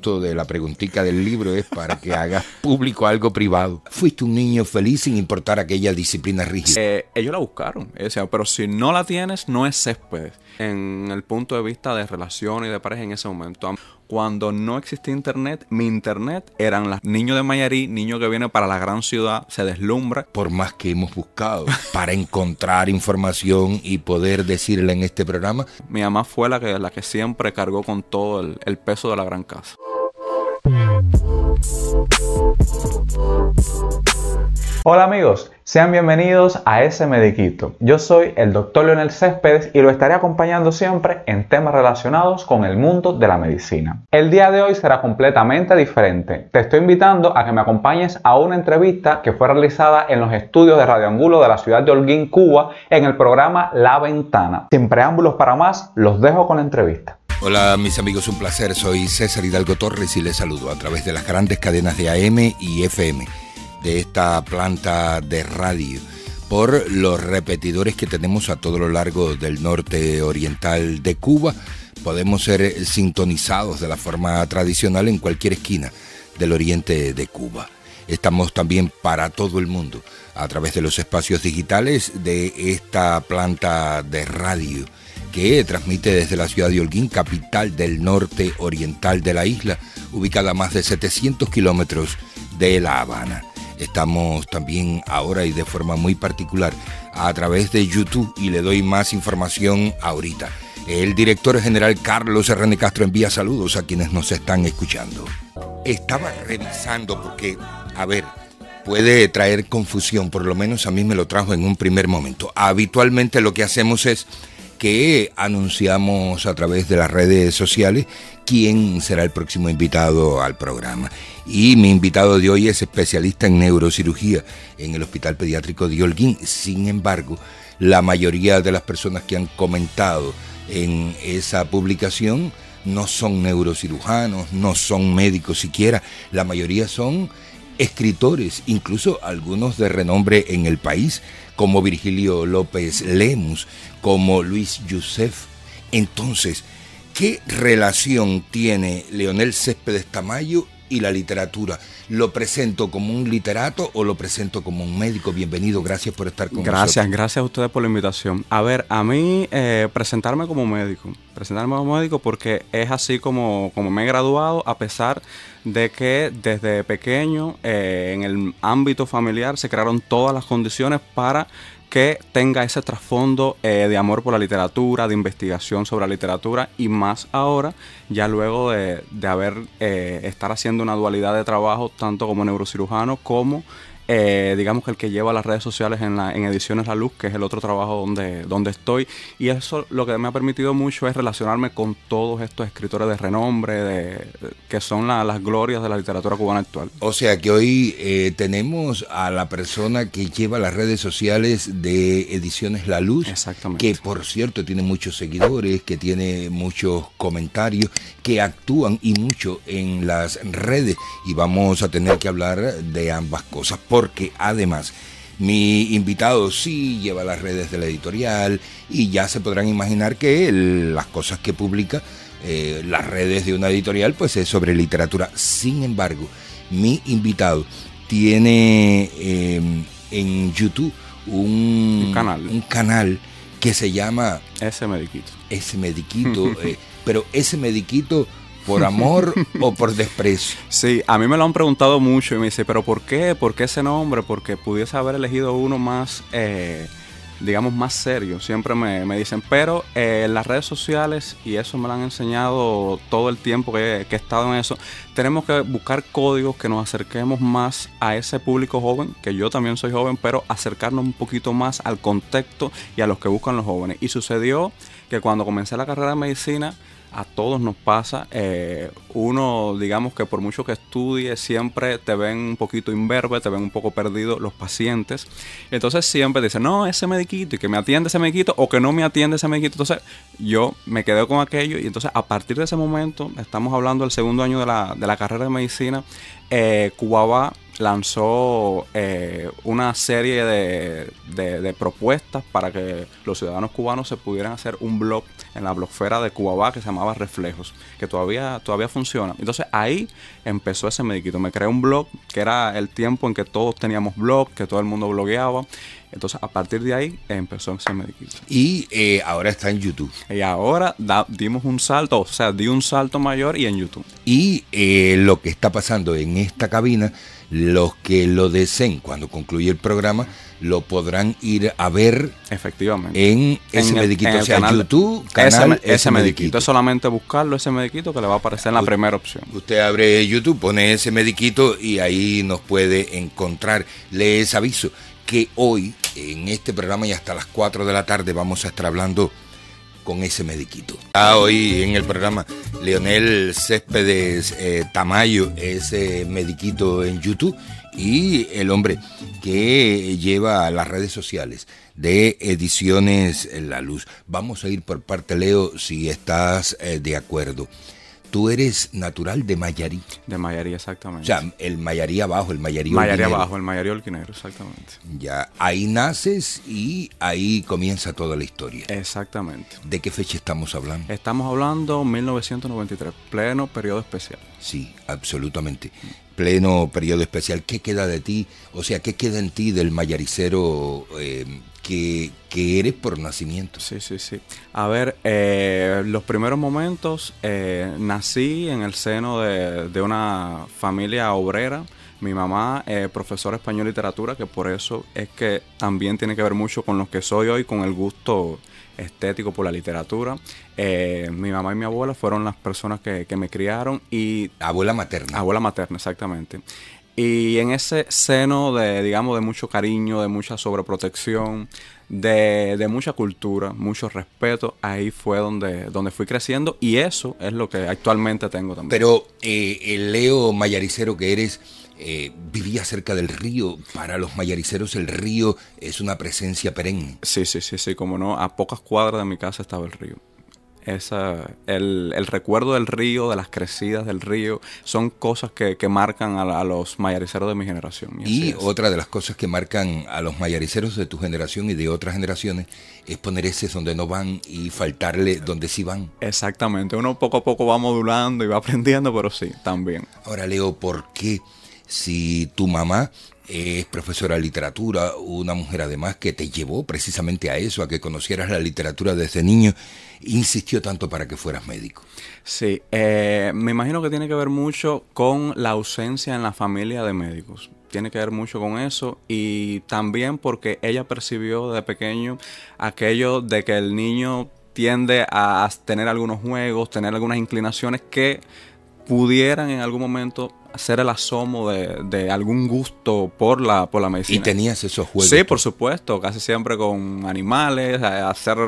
de la preguntica del libro es para que hagas público algo privado. Fuiste un niño feliz sin importar aquella disciplina rígida. Eh, ellos la buscaron. pero si no la tienes, no es césped En el punto de vista de relación y de pareja en ese momento cuando no existía internet, mi internet eran los niños de Mayarí, niños que vienen para la gran ciudad, se deslumbra. Por más que hemos buscado para encontrar información y poder decirle en este programa. Mi mamá fue la que, la que siempre cargó con todo el peso de la gran casa. Hola amigos, sean bienvenidos a ese mediquito. Yo soy el doctor Leonel Céspedes y lo estaré acompañando siempre en temas relacionados con el mundo de la medicina. El día de hoy será completamente diferente. Te estoy invitando a que me acompañes a una entrevista que fue realizada en los estudios de Radio Angulo de la ciudad de Holguín, Cuba, en el programa La Ventana. Sin preámbulos para más, los dejo con la entrevista. Hola mis amigos, un placer. Soy César Hidalgo Torres y les saludo a través de las grandes cadenas de AM y FM de esta planta de radio por los repetidores que tenemos a todo lo largo del norte oriental de Cuba. Podemos ser sintonizados de la forma tradicional en cualquier esquina del oriente de Cuba. Estamos también para todo el mundo a través de los espacios digitales de esta planta de radio que transmite desde la ciudad de Holguín, capital del norte oriental de la isla, ubicada a más de 700 kilómetros de La Habana. Estamos también ahora y de forma muy particular a través de YouTube y le doy más información ahorita. El director general Carlos Hernández Castro envía saludos a quienes nos están escuchando. Estaba revisando porque, a ver, puede traer confusión, por lo menos a mí me lo trajo en un primer momento. Habitualmente lo que hacemos es que anunciamos a través de las redes sociales quién será el próximo invitado al programa. Y mi invitado de hoy es especialista en neurocirugía en el Hospital Pediátrico de Holguín. Sin embargo, la mayoría de las personas que han comentado en esa publicación no son neurocirujanos, no son médicos siquiera, la mayoría son escritores, incluso algunos de renombre en el país, como Virgilio López Lemus, como Luis Yusef. Entonces, ¿qué relación tiene Leonel Céspedes Tamayo y la literatura. ¿Lo presento como un literato o lo presento como un médico? Bienvenido, gracias por estar con gracias, nosotros. Gracias, gracias a ustedes por la invitación. A ver, a mí eh, presentarme como médico, presentarme como médico porque es así como, como me he graduado, a pesar de que desde pequeño eh, en el ámbito familiar se crearon todas las condiciones para que tenga ese trasfondo eh, de amor por la literatura, de investigación sobre la literatura y más ahora, ya luego de, haber eh, estar haciendo una dualidad de trabajo tanto como neurocirujano como eh, digamos que el que lleva las redes sociales en, la, en Ediciones La Luz, que es el otro trabajo donde, donde estoy. Y eso lo que me ha permitido mucho es relacionarme con todos estos escritores de renombre, de, que son las glorias de la literatura cubana actual. O sea que hoy eh, tenemos a la persona que lleva las redes sociales de Ediciones La Luz, que por cierto tiene muchos seguidores, que tiene muchos comentarios, que actúan y mucho en las redes. Y vamos a tener que hablar de ambas cosas porque además mi invitado sí lleva las redes de la editorial y ya se podrán imaginar que las cosas que publica eh, las redes de una editorial pues es sobre literatura. Sin embargo, mi invitado tiene em, en YouTube un, canal. un canal que se llama... Ese Mediquito. Ese Mediquito. Eh, pero ese Mediquito ¿Por amor o por desprecio? Sí, a mí me lo han preguntado mucho y me dice, ¿pero por qué? ¿Por qué ese nombre? Porque pudiese haber elegido uno más, eh, digamos, más serio. Siempre me, dicen, pero eh, en las redes sociales, y eso me lo han enseñado todo el tiempo que, que he estado en eso, tenemos que buscar códigos que nos acerquemos más a ese público joven, que yo también soy joven, pero acercarnos un poquito más al contexto y a los que buscan los jóvenes. Y sucedió que cuando comencé la carrera de medicina, a todos nos pasa. Eh, uno, digamos que por mucho que estudie, siempre te ven un poquito imberbe, te ven un poco perdido los pacientes. Entonces siempre dicen, no, ese mediquito, y que me atiende ese mediquito, o que no me atiende ese mediquito. Entonces yo me quedé con aquello, y entonces a partir de ese momento, estamos hablando del segundo año de la, carrera de medicina, eh, Cuba Cubaba lanzó eh, una serie de propuestas para que los ciudadanos cubanos se pudieran hacer un blog en la blogfera de Cubabá que se llamaba Reflejos, que todavía, todavía funciona. Entonces ahí empezó ese mediquito. Me creé un blog, que era el tiempo en que todos teníamos blog, que todo el mundo blogueaba. Entonces, a partir de ahí empezó ese mediquito Y eh, ahora está en YouTube. Y ahora dimos un salto, o sea, di un salto mayor y en YouTube. Y eh, lo que está pasando en esta cabina, los que lo deseen cuando concluya el programa, lo podrán ir a ver. Efectivamente. En ese mediquito, o sea, YouTube, canal ese, mediquito. solamente buscarlo, ese mediquito, que le va a aparecer en la primera opción. Usted abre YouTube, pone ese mediquito y ahí nos puede encontrar. Les aviso que hoy en este programa y hasta las 4 de la tarde vamos a estar hablando con ese mediquito. Ah, hoy en el programa Leonel Céspedes eh, Tamayo, ese mediquito en YouTube y el hombre que lleva las redes sociales de Ediciones La Luz. Vamos a ir por parte, Leo, si estás eh, de acuerdo tú eres natural de Mayarí. De Mayarí, exactamente. O sea, el Mayarí abajo, el Mayarí Mayarí abajo, el Mayarí Olquinero, exactamente. Ya, ahí naces y ahí comienza toda la historia. Exactamente. ¿De qué fecha estamos hablando? Estamos hablando 1993, pleno periodo especial. Sí, absolutamente pleno periodo especial, ¿qué queda de ti? O sea, ¿qué queda en ti del mayaricero eh, que, eres por nacimiento? Sí, sí, sí. A ver, eh, los primeros momentos, eh, nací en el seno de, una familia obrera. Mi mamá es profesora de español y literatura, que por eso es que también tiene que ver mucho con lo que soy hoy, con el gusto estético, por la literatura. Eh, mi mamá y mi abuela fueron las personas que, me criaron y... Abuela materna. Abuela materna, exactamente. Y en ese seno de, digamos, de mucho cariño, de mucha sobreprotección, de, mucha cultura, mucho respeto, ahí fue donde, donde fui creciendo y eso es lo que actualmente tengo también. Pero eh, el Leo Mayaricero que eres eh, vivía cerca del río. Para los mayariceros el río es una presencia perenne. Sí, sí, sí, sí, como no. A pocas cuadras de mi casa estaba el río. Esa, el, recuerdo del río, de las crecidas del río, son cosas que, marcan a, los mayariceros de mi generación. Y, otra de las cosas que marcan a los mayariceros de tu generación y de otras generaciones es poner ese donde no van y faltarle donde sí van. Exactamente, uno poco a poco va modulando y va aprendiendo, pero sí, también. Ahora, Leo, ¿por qué? si tu mamá es profesora de literatura, una mujer además que te llevó precisamente a eso, a que conocieras la literatura desde niño, insistió tanto para que fueras médico. Sí, eh, me imagino que tiene que ver mucho con la ausencia en la familia de médicos. Tiene que ver mucho con eso y también porque ella percibió de pequeño aquello de que el niño tiende a tener algunos juegos, tener algunas inclinaciones que pudieran en algún momento hacer el asomo de, algún gusto por la, por la medicina. ¿Y tenías esos juegos? Sí, por supuesto, casi siempre con animales, hacer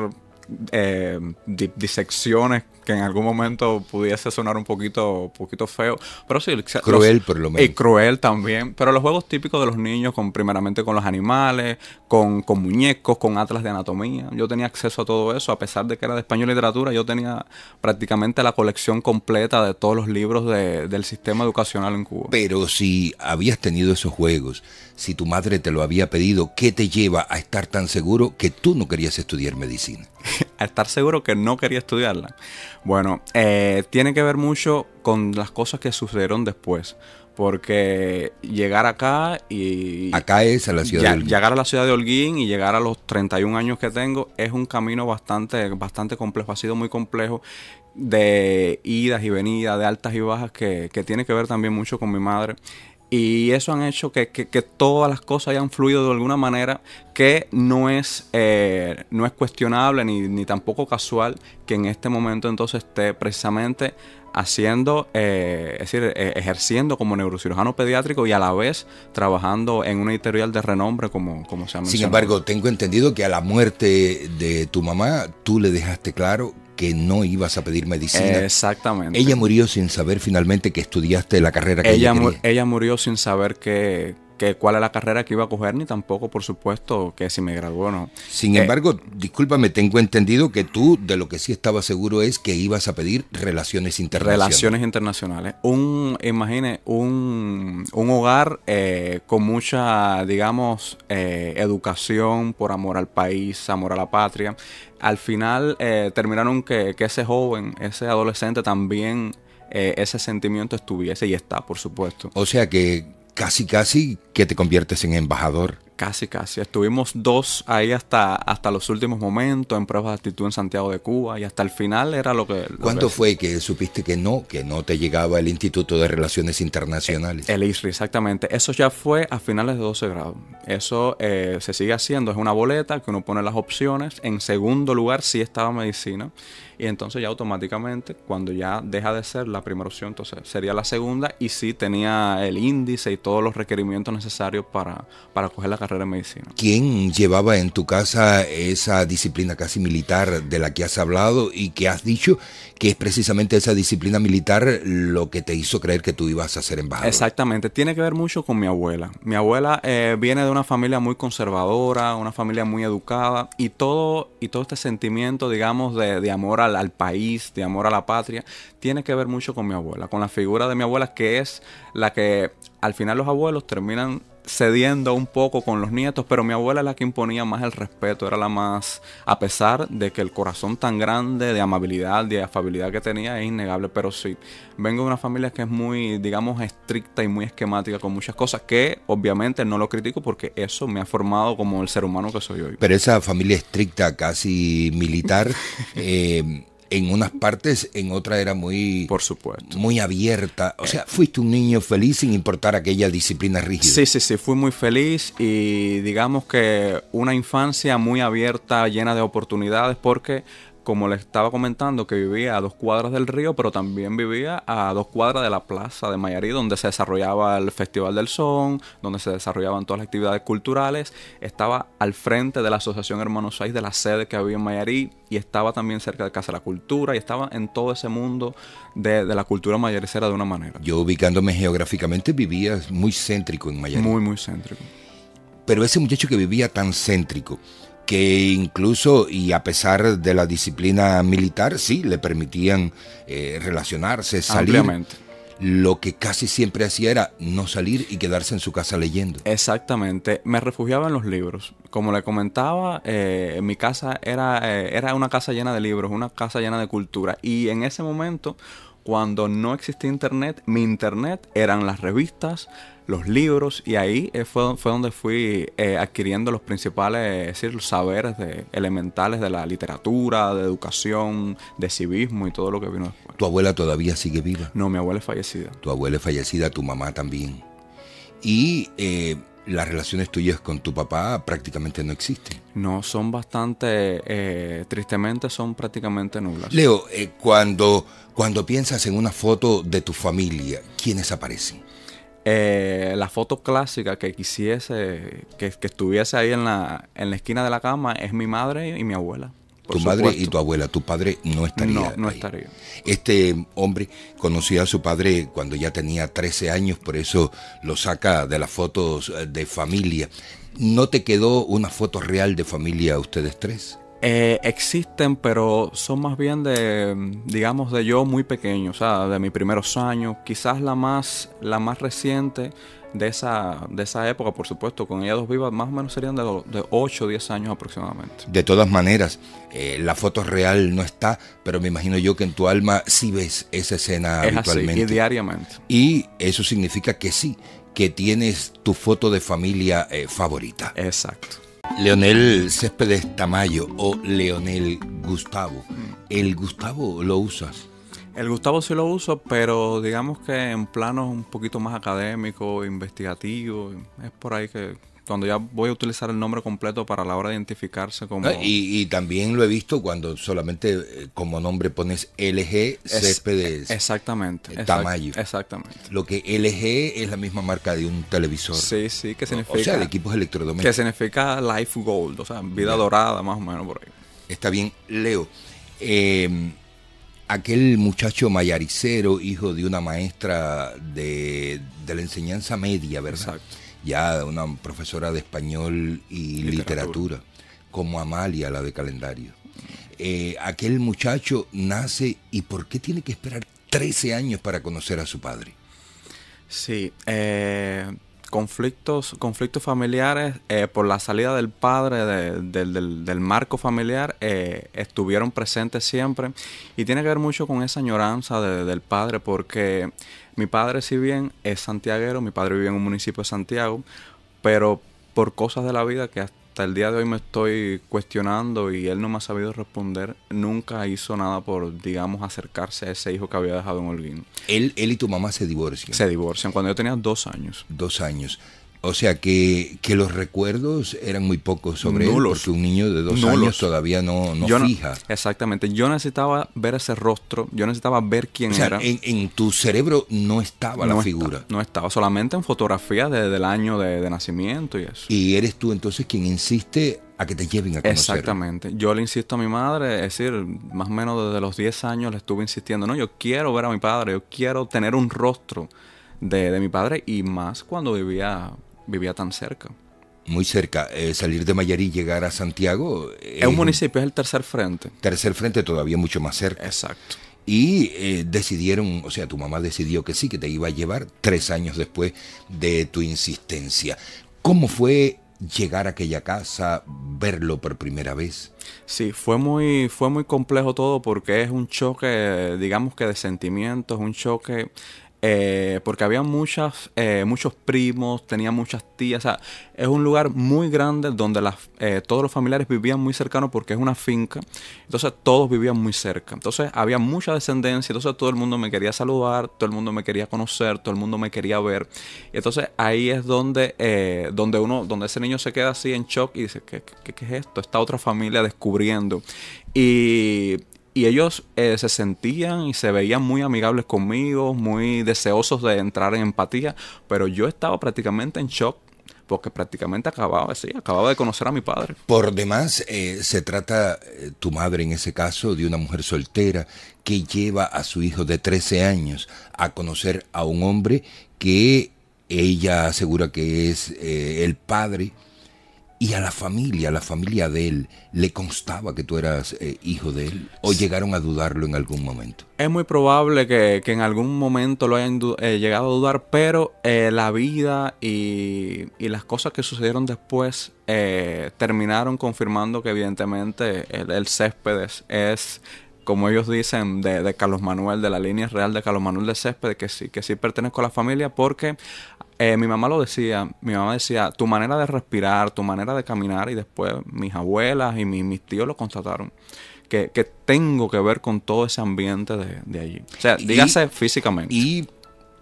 eh, disecciones que en algún momento pudiese sonar un poquito, poquito feo. Pero sí, cruel por lo menos. Y cruel también. Pero los juegos típicos de los niños, con primeramente con los animales, con, muñecos, con atlas de anatomía. Yo tenía acceso a todo eso, a pesar de que era de español literatura, yo tenía prácticamente la colección completa de todos los libros del sistema educacional en Cuba. Pero si habías tenido esos juegos, si tu madre te lo había pedido, ¿qué te lleva a estar tan seguro que tú no querías estudiar medicina? a estar seguro que no quería estudiarla. Bueno, eh, tiene que ver mucho con las cosas que sucedieron después. Porque llegar acá y... Acá es a la ciudad de Holguín. Llegar a la ciudad de Holguín y llegar a los 31 años que tengo es un camino bastante, bastante complejo, ha sido muy complejo de idas y venidas, de altas y bajas, que, que tiene que ver también mucho con mi madre y eso han hecho que, todas las cosas hayan fluido de alguna manera que no es, eh, no es cuestionable ni, ni, tampoco casual que en este momento entonces esté precisamente haciendo, eh, es decir, eh, ejerciendo como neurocirujano pediátrico y a la vez trabajando en una editorial de renombre como, como se llama. Sin embargo, tengo entendido que a la muerte de tu mamá tú le dejaste claro que no ibas a pedir medicina. Exactamente. Ella murió sin saber finalmente que estudiaste la carrera que ella, ella Ella murió sin saber que, cuál es la carrera que iba a coger, ni tampoco, por supuesto, que si me graduó o no. Sin eh, embargo, discúlpame, tengo entendido que tú de lo que sí estaba seguro es que ibas a pedir relaciones internacionales. Relaciones internacionales. Un, imagine, un, hogar eh, con mucha, digamos, eh, educación por amor al país, amor a la patria. Al final terminaron que, ese joven, ese adolescente también ese sentimiento estuviese y está, por supuesto. O sea que casi, casi que te conviertes en embajador. Casi, casi. Estuvimos dos ahí hasta, hasta los últimos momentos, en pruebas de actitud en Santiago de Cuba, y hasta el final era lo que... ¿Cuándo fue que supiste que no, que no te llegaba el Instituto de Relaciones Internacionales? El, ISRI, exactamente. Eso ya fue a finales de 12 grados. Eso eh, se sigue haciendo, es una boleta que uno pone las opciones. En segundo lugar sí estaba medicina. Y entonces ya automáticamente, cuando ya deja de ser la primera opción, entonces sería la segunda y sí tenía el índice y todos los requerimientos necesarios para, para coger la carrera de medicina. ¿Quién llevaba en tu casa esa disciplina casi militar de la que has hablado y que has dicho que es precisamente esa disciplina militar lo que te hizo creer que tú ibas a ser embajador? Exactamente, tiene que ver mucho con mi abuela. Mi abuela eh, viene de una familia muy conservadora, una familia muy educada y todo, y todo este sentimiento, digamos, de, de amor al, país, de amor a la patria, tiene que ver mucho con mi abuela, con la figura de mi abuela que es la que al final los abuelos terminan cediendo un poco con los nietos, pero mi abuela es la que imponía más el respeto, era la más, a pesar de que el corazón tan grande de amabilidad, de afabilidad que tenía es innegable, pero sí, vengo de una familia que es muy, digamos, estricta y muy esquemática con muchas cosas, que obviamente no lo critico porque eso me ha formado como el ser humano que soy hoy. Pero esa familia estricta, casi militar, eh, en unas partes, en otra era muy... Por supuesto. Muy abierta. O sea, fuiste un niño feliz sin importar aquella disciplina rígida. Sí, sí, sí, fui muy feliz y digamos que una infancia muy abierta, llena de oportunidades, porque como le estaba comentando, que vivía a dos cuadras del río, pero también vivía a dos cuadras de la plaza de Mayarí, donde se desarrollaba el Festival del Son, donde se desarrollaban todas las actividades culturales. Estaba al frente de la Asociación Hermanos 6, de la sede que había en Mayarí, y estaba también cerca de Casa de la Cultura, y estaba en todo ese mundo de, de la cultura mayaricera de una manera. Yo ubicándome geográficamente vivía muy céntrico en Mayarí. Muy, muy céntrico. Pero ese muchacho que vivía tan céntrico, que incluso y a pesar de la disciplina militar, sí, le permitían eh, relacionarse, salir. Lo que casi siempre hacía era no salir y quedarse en su casa leyendo. Exactamente, me refugiaba en los libros. Como le comentaba, eh, mi casa era, eh, era una casa llena de libros, una casa llena de cultura. Y en ese momento cuando no existía internet, mi internet eran las revistas, los libros, y ahí eh, fue, donde fui eh, adquiriendo los principales, decir, saberes elementales de la literatura, de educación, de civismo y todo lo que vino después. ¿Tu abuela todavía sigue viva? No, mi abuela es fallecida. Tu abuela es fallecida, tu mamá también. Y eh, las relaciones tuyas con tu papá prácticamente no existen. No, son bastante, eh, tristemente, son prácticamente nulas. Leo, eh, cuando, cuando piensas en una foto de tu familia, ¿quiénes aparecen? Eh, la foto clásica que quisiese, que, que, estuviese ahí en la, en la esquina de la cama, es mi madre y mi abuela tu madre y tu abuela, tu padre no estaría. No, no estaría. Este hombre conocía a su padre cuando ya tenía 13 años, por eso lo saca de las fotos eh, de familia. ¿No te quedó una foto real de familia a ustedes tres? Eh, existen, pero son más bien de, digamos, de yo muy pequeño, o sea, de mis primeros años. Quizás la más, la más reciente de esa, de esa época, por supuesto, con ellas dos vivas, más o menos serían de, 8 o 10 años aproximadamente. De todas maneras, eh, la foto real no está, pero me imagino yo que en tu alma sí ves esa escena habitualmente. diariamente. Y eso significa que sí, que tienes tu foto de familia eh, favorita. Exacto. Leonel Céspedes Tamayo o Leonel Gustavo. Mm. ¿El Gustavo lo usas? El Gustavo sí lo uso, pero digamos que en planos un poquito más académicos, investigativos, es por ahí que cuando ya voy a utilizar el nombre completo para la hora de identificarse como... Ah, y, también lo he visto cuando solamente eh, como nombre pones LG Céspedes. E-, exactamente. Tamayo. exactamente. Lo que LG es la misma marca de un televisor. Sí, sí, que significa... O sea, de equipos electrodomésticos. Que significa Life Gold, o sea, vida dorada más o menos por ahí. Está bien, Leo. Eh, aquel muchacho mayaricero, hijo de una maestra de, la enseñanza media, ¿verdad? Ya una profesora de español y literatura, como Amalia, la de calendario. Eh, aquel muchacho nace y ¿por qué tiene que esperar 13 años para conocer a su padre? Sí, eh, conflictos, conflictos familiares eh, por la salida del padre del, marco familiar eh, estuvieron presentes siempre y tiene que ver mucho con esa añoranza del padre porque mi padre si bien es santiaguero, mi padre vive en un municipio de Santiago, pero por cosas de la vida que hasta hasta el día de hoy me estoy cuestionando y él no me ha sabido responder. Nunca hizo nada por, digamos, acercarse a ese hijo que había dejado en Holguín. Él, él y tu mamá se divorcian. Se divorcian cuando yo tenía dos años. Dos años. O sea que, los recuerdos eran muy pocos sobre Nulos. porque un niño de dos años todavía no, no fija. exactamente. Yo necesitaba ver ese rostro, yo necesitaba ver quién o sea, era. En, tu cerebro no estaba la figura. no estaba, solamente en fotografías desde el año de, nacimiento y eso. Y eres tú entonces quien insiste a que te lleven a conocer. Exactamente. Yo le insisto a mi madre, es decir, más o menos desde los 10 años le estuve insistiendo, no, yo quiero ver a mi padre, yo quiero tener un rostro de, de mi padre y más cuando vivía vivía tan cerca. Muy cerca. Eh, salir de Mayarí y llegar a Santiago. es un municipio, es el tercer frente. Tercer frente, todavía mucho más cerca. Exacto. Y eh, decidieron, o sea, tu mamá decidió que sí, que te iba a llevar tres años después de tu insistencia. ¿Cómo fue llegar a aquella casa, verlo por primera vez? Sí, fue muy, fue muy complejo todo porque es un choque, digamos que de sentimientos, un choque eh, porque había muchas, eh, muchos primos, tenía muchas tías, o sea, es un lugar muy grande donde eh, todos los familiares vivían muy cercanos porque es una finca, entonces todos vivían muy cerca, entonces había mucha descendencia, entonces todo el mundo me quería saludar, todo el mundo me quería conocer, todo el mundo me quería ver, entonces ahí es donde, donde uno, donde ese niño se queda así en shock y dice, ¿qué, es esto? Está otra familia descubriendo. Y y ellos eh, se sentían y se veían muy amigables conmigo, muy deseosos de entrar en empatía, pero yo estaba prácticamente en shock porque prácticamente acababa, sí, acababa de conocer a mi padre. Por demás, eh, se trata eh, tu madre en ese caso de una mujer soltera que lleva a su hijo de 13 años a conocer a un hombre que ella asegura que es el padre y a la familia, a la familia de él, ¿le constaba que tú eras eh, hijo de él? ¿O llegaron a dudarlo en algún momento? Es muy probable que, en algún momento lo hayan eh, llegado a dudar, pero eh, la vida y, las cosas que sucedieron después terminaron confirmando que evidentemente el, Céspedes es como ellos dicen, de, Carlos Manuel, de la línea real de Carlos Manuel de Céspedes, que sí, que sí pertenezco a la familia, porque eh, mi mamá lo decía, mi mamá decía, tu manera de respirar, tu manera de caminar, y después mis abuelas y mis tíos lo constataron. Que, tengo que ver con todo ese ambiente de, allí. O sea, dígase físicamente. Y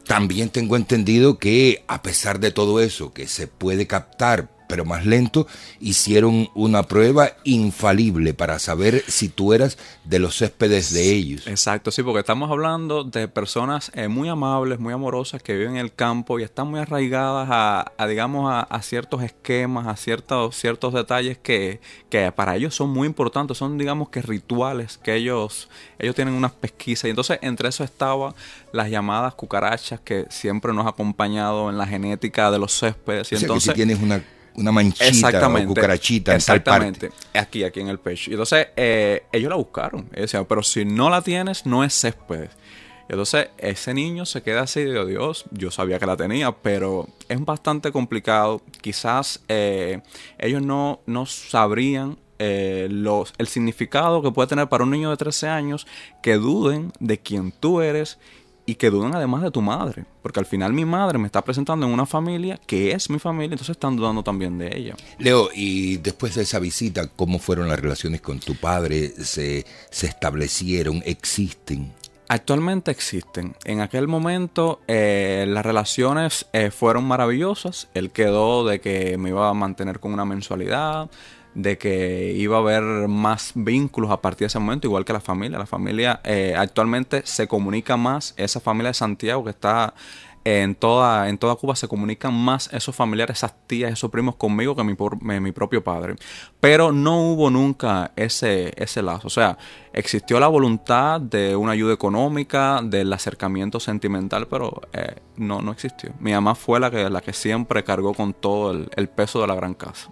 también tengo entendido que a pesar de todo eso, que se puede captar pero más lento, hicieron una prueba infalible para saber si tú eras de los céspedes de ellos. Exacto, sí, porque estamos hablando de personas eh, muy amables, muy amorosas, que viven en el campo y están muy arraigadas a, digamos, a, ciertos esquemas, a ciertos, ciertos detalles que, que para ellos son muy importantes, son, digamos, que rituales que ellos, ellos tienen unas pesquisas. Y entonces, entre eso estaba las llamadas cucarachas que siempre nos ha acompañado en la genética de los céspedes. y entonces, si tienes una una manchita una cucarachita. En Tal parte. Aquí, aquí en el pecho. Y entonces eh, ellos la buscaron. Ellos pero si no la tienes, no es césped. Entonces ese niño se queda así de Dios, yo sabía que la tenía, pero es bastante complicado. Quizás eh, ellos no, no sabrían eh, los, el significado que puede tener para un niño de 13 años que duden de quién tú eres y que dudan además de tu madre, porque al final mi madre me está presentando en una familia que es mi familia, entonces están dudando también de ella. Leo, y después de esa visita, ¿cómo fueron las relaciones con tu padre? ¿Se, establecieron? ¿Existen? Actualmente existen. En aquel momento eh, las relaciones eh, fueron maravillosas. Él quedó de que me iba a mantener con una mensualidad, de que iba a haber más vínculos a partir de ese momento, igual que la familia. La familia eh, actualmente se comunica más, esa familia de Santiago que está en, toda, Cuba, se comunican más esos familiares, esas tías, esos primos conmigo que mi, mi, propio padre. Pero no hubo nunca ese, lazo. O sea, existió la voluntad de una ayuda económica, del acercamiento sentimental, pero eh, no, no existió. Mi mamá fue la que, la que siempre cargó con todo el peso de la gran casa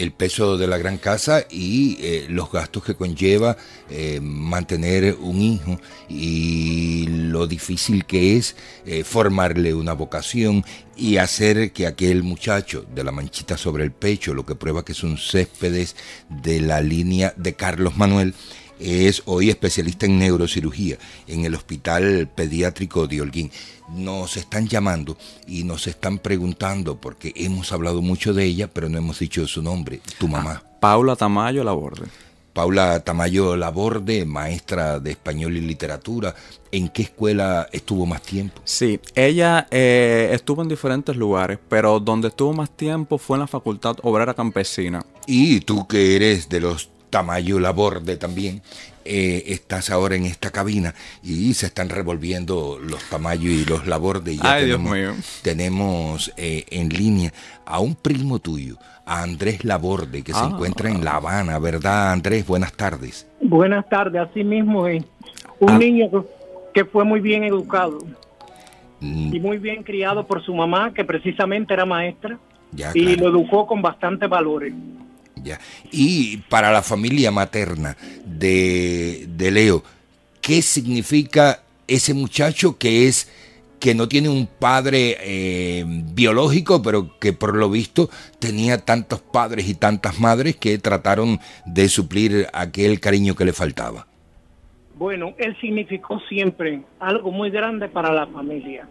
el peso de la gran casa y eh, los gastos que conlleva eh, mantener un hijo y lo difícil que es eh, formarle una vocación y hacer que aquel muchacho de la manchita sobre el pecho, lo que prueba que es son céspedes de la línea de Carlos Manuel, es hoy especialista en neurocirugía en el Hospital Pediátrico de Holguín. Nos están llamando y nos están preguntando, porque hemos hablado mucho de ella, pero no hemos dicho su nombre, tu ah, mamá. Paula Tamayo Laborde. Paula Tamayo Laborde, maestra de español y literatura, ¿en qué escuela estuvo más tiempo? Sí, ella eh, estuvo en diferentes lugares, pero donde estuvo más tiempo fue en la Facultad Obrera Campesina. Y tú que eres de los Tamayo Laborde también, eh, estás ahora en esta cabina y se están revolviendo los Tamayo y los Laborde. Ay, tenemos, Dios mío. Tenemos eh, en línea a un primo tuyo, a Andrés Laborde, que se ah. encuentra en La Habana, ¿verdad, Andrés? Buenas tardes. Buenas tardes, así mismo es. Un ah. niño que fue muy bien educado mm. y muy bien criado por su mamá, que precisamente era maestra, y lo educó con bastantes valores. Y para la familia materna de, Leo, ¿qué significa ese muchacho que es que no tiene un padre eh, biológico, pero que por lo visto tenía tantos padres y tantas madres que trataron de suplir aquel cariño que le faltaba. Bueno, él significó siempre algo muy grande para la familia,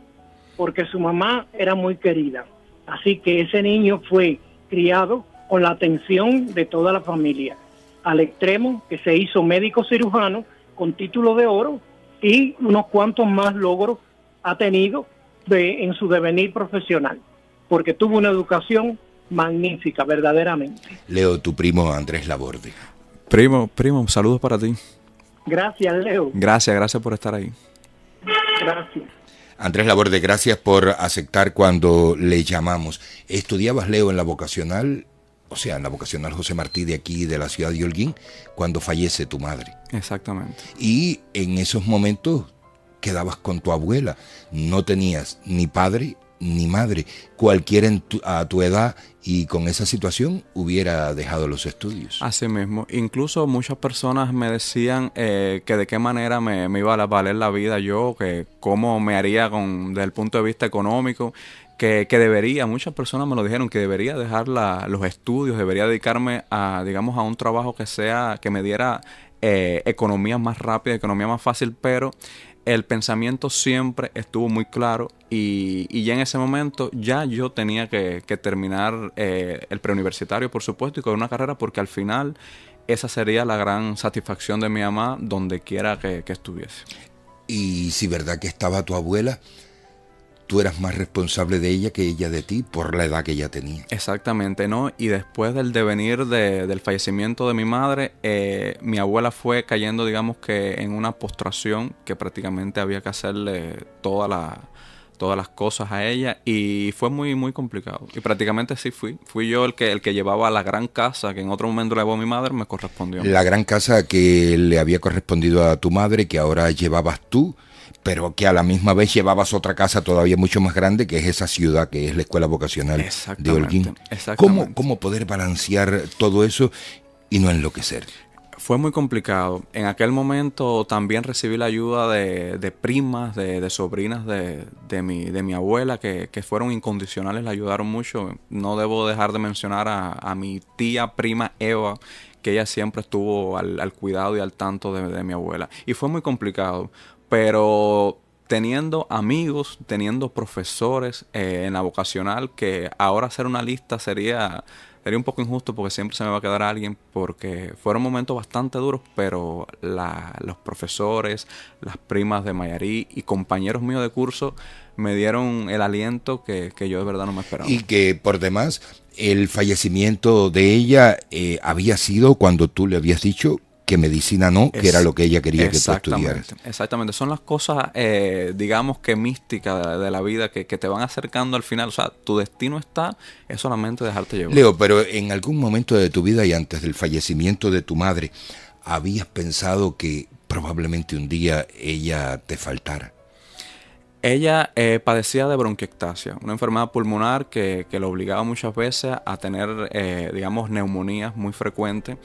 porque su mamá era muy querida. Así que ese niño fue criado con la atención de toda la familia, al extremo que se hizo médico cirujano con título de oro y unos cuantos más logros ha tenido de, en su devenir profesional, porque tuvo una educación magnífica, verdaderamente. Leo, tu primo Andrés Laborde. Primo, primo, saludos para ti. Gracias, Leo. Gracias, gracias por estar ahí. Gracias. Andrés Laborde, gracias por aceptar cuando le llamamos. ¿Estudiabas, Leo, en la vocacional o sea, en la vocacional José Martí de aquí, de la ciudad de Holguín, cuando fallece tu madre. Exactamente. Y en esos momentos quedabas con tu abuela, no tenías ni padre ni madre. Cualquiera en tu, a tu edad y con esa situación hubiera dejado los estudios. Así mismo. Incluso muchas personas me decían eh, que de qué manera me, iba a valer la vida yo, que cómo me haría con, desde el punto de vista económico que, debería, muchas personas me lo dijeron, que debería dejar los estudios, debería dedicarme a, digamos, a un trabajo que sea, que me diera eh, economía más rápida, economía más fácil, pero el pensamiento siempre estuvo muy claro y, ya en ese momento ya yo tenía que, terminar eh, el preuniversitario, por supuesto, y con una carrera porque al final esa sería la gran satisfacción de mi mamá donde quiera que, que estuviese. Y si verdad que estaba tu abuela, tú eras más responsable de ella que ella de ti por la edad que ella tenía. Exactamente, ¿no? Y después del devenir del fallecimiento de mi madre, eh, mi abuela fue cayendo, digamos que, en una postración que prácticamente había que hacerle toda la, todas las cosas a ella y fue muy muy complicado y prácticamente sí fui fui yo el que el que llevaba la gran casa que en otro momento la llevó mi madre me correspondió la gran casa que le había correspondido a tu madre que ahora llevabas tú pero que a la misma vez llevabas otra casa todavía mucho más grande, que es esa ciudad, que es la escuela vocacional de Holguín. ¿Cómo, ¿Cómo poder balancear todo eso y no enloquecer? Fue muy complicado. En aquel momento también recibí la ayuda de, primas, de, sobrinas de, de, mi, abuela, que, fueron incondicionales, la ayudaron mucho. No debo dejar de mencionar a, a mi tía prima Eva, ella siempre estuvo al, cuidado y al tanto de, mi abuela. Y fue muy complicado, pero teniendo amigos, teniendo profesores eh, en la vocacional, que ahora hacer una lista sería, sería un poco injusto porque siempre se me va a quedar alguien, porque fueron momentos bastante duros, pero los profesores, las primas de Mayarí y compañeros míos de curso me dieron el aliento que yo de verdad no me esperaba. Y que por demás el fallecimiento de ella eh, había sido cuando tú le habías dicho que medicina no, que era lo que ella quería que tú estudiaras. Exactamente, son las cosas, eh, digamos que místicas de la vida que, que, te van acercando al final. O sea, tu destino está, es solamente dejarte llevar. Leo, pero en algún momento de tu vida y antes del fallecimiento de tu madre, ¿habías pensado que probablemente un día ella te faltara? Ella eh, padecía de bronquiectasia, una enfermedad pulmonar que, que obligaba muchas veces a tener, eh, digamos, neumonías muy frecuentes.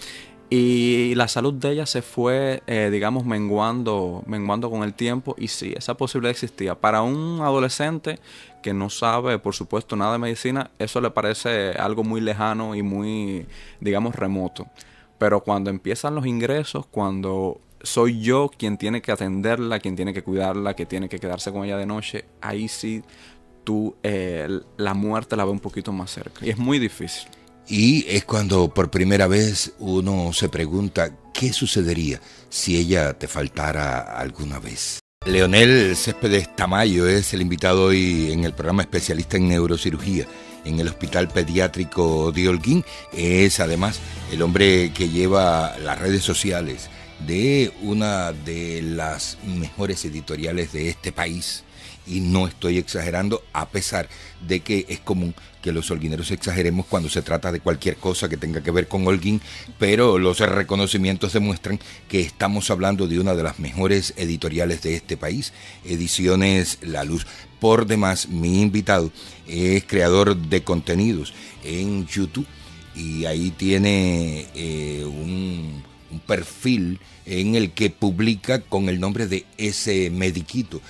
Y la salud de ella se fue, eh, digamos, menguando, menguando con el tiempo. Y sí, esa posibilidad existía. Para un adolescente que no sabe, por supuesto, nada de medicina, eso le parece algo muy lejano y muy, digamos, remoto. Pero cuando empiezan los ingresos, cuando soy yo quien tiene que atenderla, quien tiene que cuidarla, que tiene que quedarse con ella de noche, ahí sí tú eh, la muerte la ve un poquito más cerca. Y es muy difícil. Y es cuando por primera vez uno se pregunta qué sucedería si ella te faltara alguna vez. Leonel Céspedes Tamayo es el invitado hoy en el programa especialista en neurocirugía en el Hospital Pediátrico de Holguín. Es además el hombre que lleva las redes sociales de una de las mejores editoriales de este país. Y no estoy exagerando, a pesar de que es común que los holguineros exageremos cuando se trata de cualquier cosa que tenga que ver con Holguín, pero los reconocimientos demuestran que estamos hablando de una de las mejores editoriales de este país, Ediciones La Luz. Por demás, mi invitado es creador de contenidos en YouTube y ahí tiene eh, un un perfil en el que publica con el nombre de ese mediquito.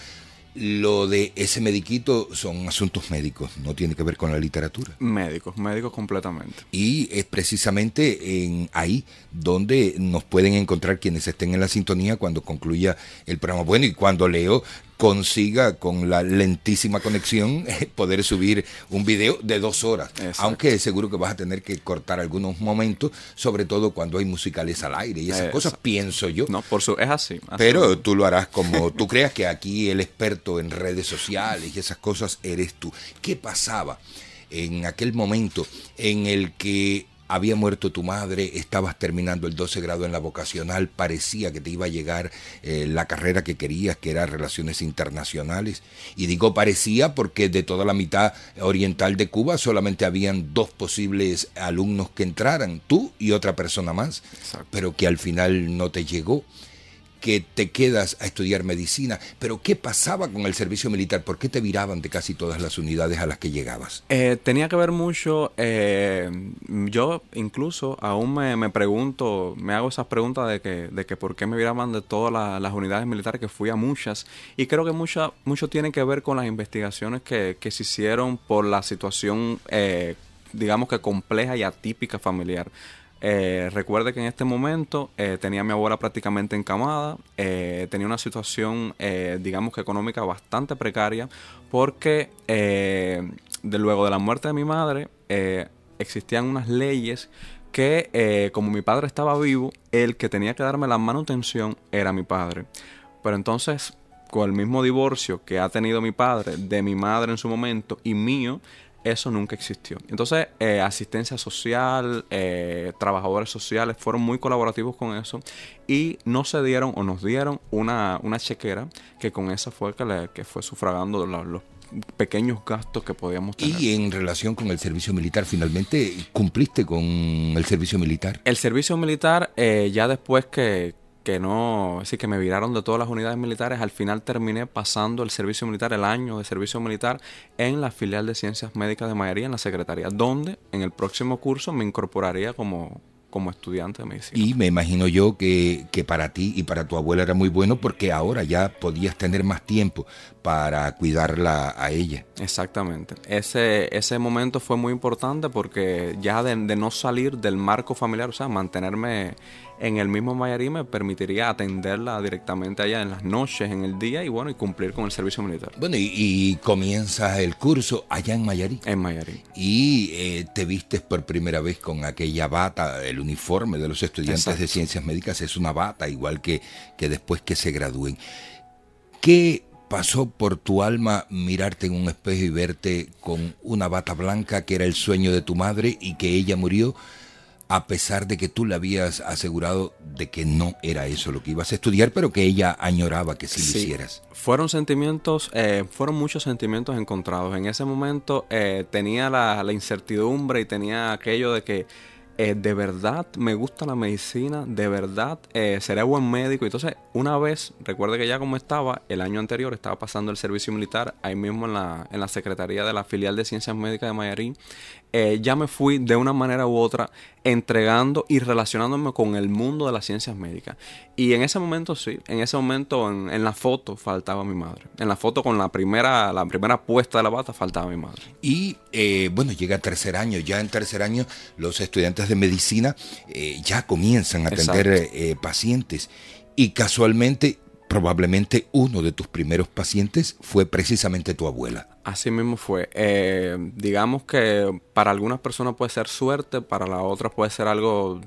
Lo de ese mediquito son asuntos médicos, no tiene que ver con la literatura. Médicos, médicos completamente. Y es precisamente en ahí donde nos pueden encontrar quienes estén en la sintonía cuando concluya el programa. Bueno, y cuando leo consiga con la lentísima conexión eh, poder subir un video de dos horas. Aunque seguro que vas a tener que cortar algunos momentos, sobre todo cuando hay musicales al aire y esas cosas, pienso yo. No, por eso es así. Pero tú lo harás como tú creas que aquí el experto en redes sociales y esas cosas eres tú. ¿Qué pasaba en aquel momento en el que había muerto tu madre, estabas terminando el 12 grado en la vocacional, parecía que te iba a llegar eh, la carrera que querías, que era relaciones internacionales. Y digo parecía porque de toda la mitad oriental de Cuba solamente habían dos posibles alumnos que entraran, tú y otra persona más, pero que al final no te llegó que te quedas a estudiar medicina. Pero ¿qué pasaba con el servicio militar? ¿Por qué te viraban de casi todas las unidades a las que llegabas? Eh, tenía que ver mucho, eh, yo incluso aún me, pregunto, me hago esas preguntas de que, por qué me viraban de todas las unidades militares, que fui a muchas, y creo que mucho tiene que ver con las investigaciones que, se hicieron por la situación, eh, digamos que compleja y atípica familiar. Eh, recuerde que en este momento eh, tenía a mi abuela prácticamente encamada, eh, tenía una situación, digamos que económica bastante precaria, porque de luego de la muerte de mi madre existían unas leyes que, como mi padre estaba vivo, el que tenía que darme la manutención era mi padre. Pero entonces, con el mismo divorcio que ha tenido mi padre, de mi madre en su momento y mío, eso nunca existió. Entonces, eh, asistencia social, eh, trabajadores sociales fueron muy colaborativos con eso y no se dieron o nos dieron una, chequera que con esa fue que, que fue sufragando los, pequeños gastos que podíamos tener. Y en relación con el servicio militar, finalmente cumpliste con el servicio militar. El servicio militar, eh, ya después que, que no, sí que me viraron de todas las unidades militares, al final terminé pasando el servicio militar, el año de servicio militar, en la filial de ciencias médicas de mayoría en la Secretaría, donde en el próximo curso me incorporaría como, como estudiante de medicina. Y me imagino yo que, para ti y para tu abuela era muy bueno porque ahora ya podías tener más tiempo para cuidarla a ella. Exactamente. Ese, ese momento fue muy importante porque ya de no salir del marco familiar, o sea, mantenerme en el mismo Mayarí me permitiría atenderla directamente allá en las noches, en el día y bueno, y cumplir con el servicio militar. Bueno, y, comienza comienzas el curso allá en Mayarí. En Mayarí. Y eh, te vistes por primera vez con aquella bata, el uniforme de los estudiantes de ciencias médicas es una bata, igual que, que después que se gradúen. ¿Qué pasó por tu alma mirarte en un espejo y verte con una bata blanca que era el sueño de tu madre y que ella murió? a pesar de que tú le habías asegurado de que no era eso lo que ibas a estudiar, pero que ella añoraba que sí, lo hicieras. Fueron sentimientos, eh, fueron muchos sentimientos encontrados. En ese momento eh, tenía la, incertidumbre y tenía aquello de que eh, de verdad me gusta la medicina, de verdad seré buen médico. Entonces, una vez, recuerde que ya como estaba, el año anterior estaba pasando el servicio militar ahí mismo en la, en la Secretaría de la Filial de Ciencias Médicas de Mayarín. Eh, ya me fui de una manera u otra entregando y relacionándome con el mundo de las ciencias médicas. Y en ese momento sí, en ese momento en, la foto faltaba mi madre. En la foto con la primera, la primera puesta de la bata faltaba mi madre. Y eh, bueno, llega tercer año, ya en tercer año los estudiantes de medicina eh, ya comienzan a atender pacientes. Y casualmente probablemente uno de tus primeros pacientes fue precisamente tu abuela. Así mismo fue. Eh, digamos que para algunas personas puede ser suerte, para las otras puede ser algo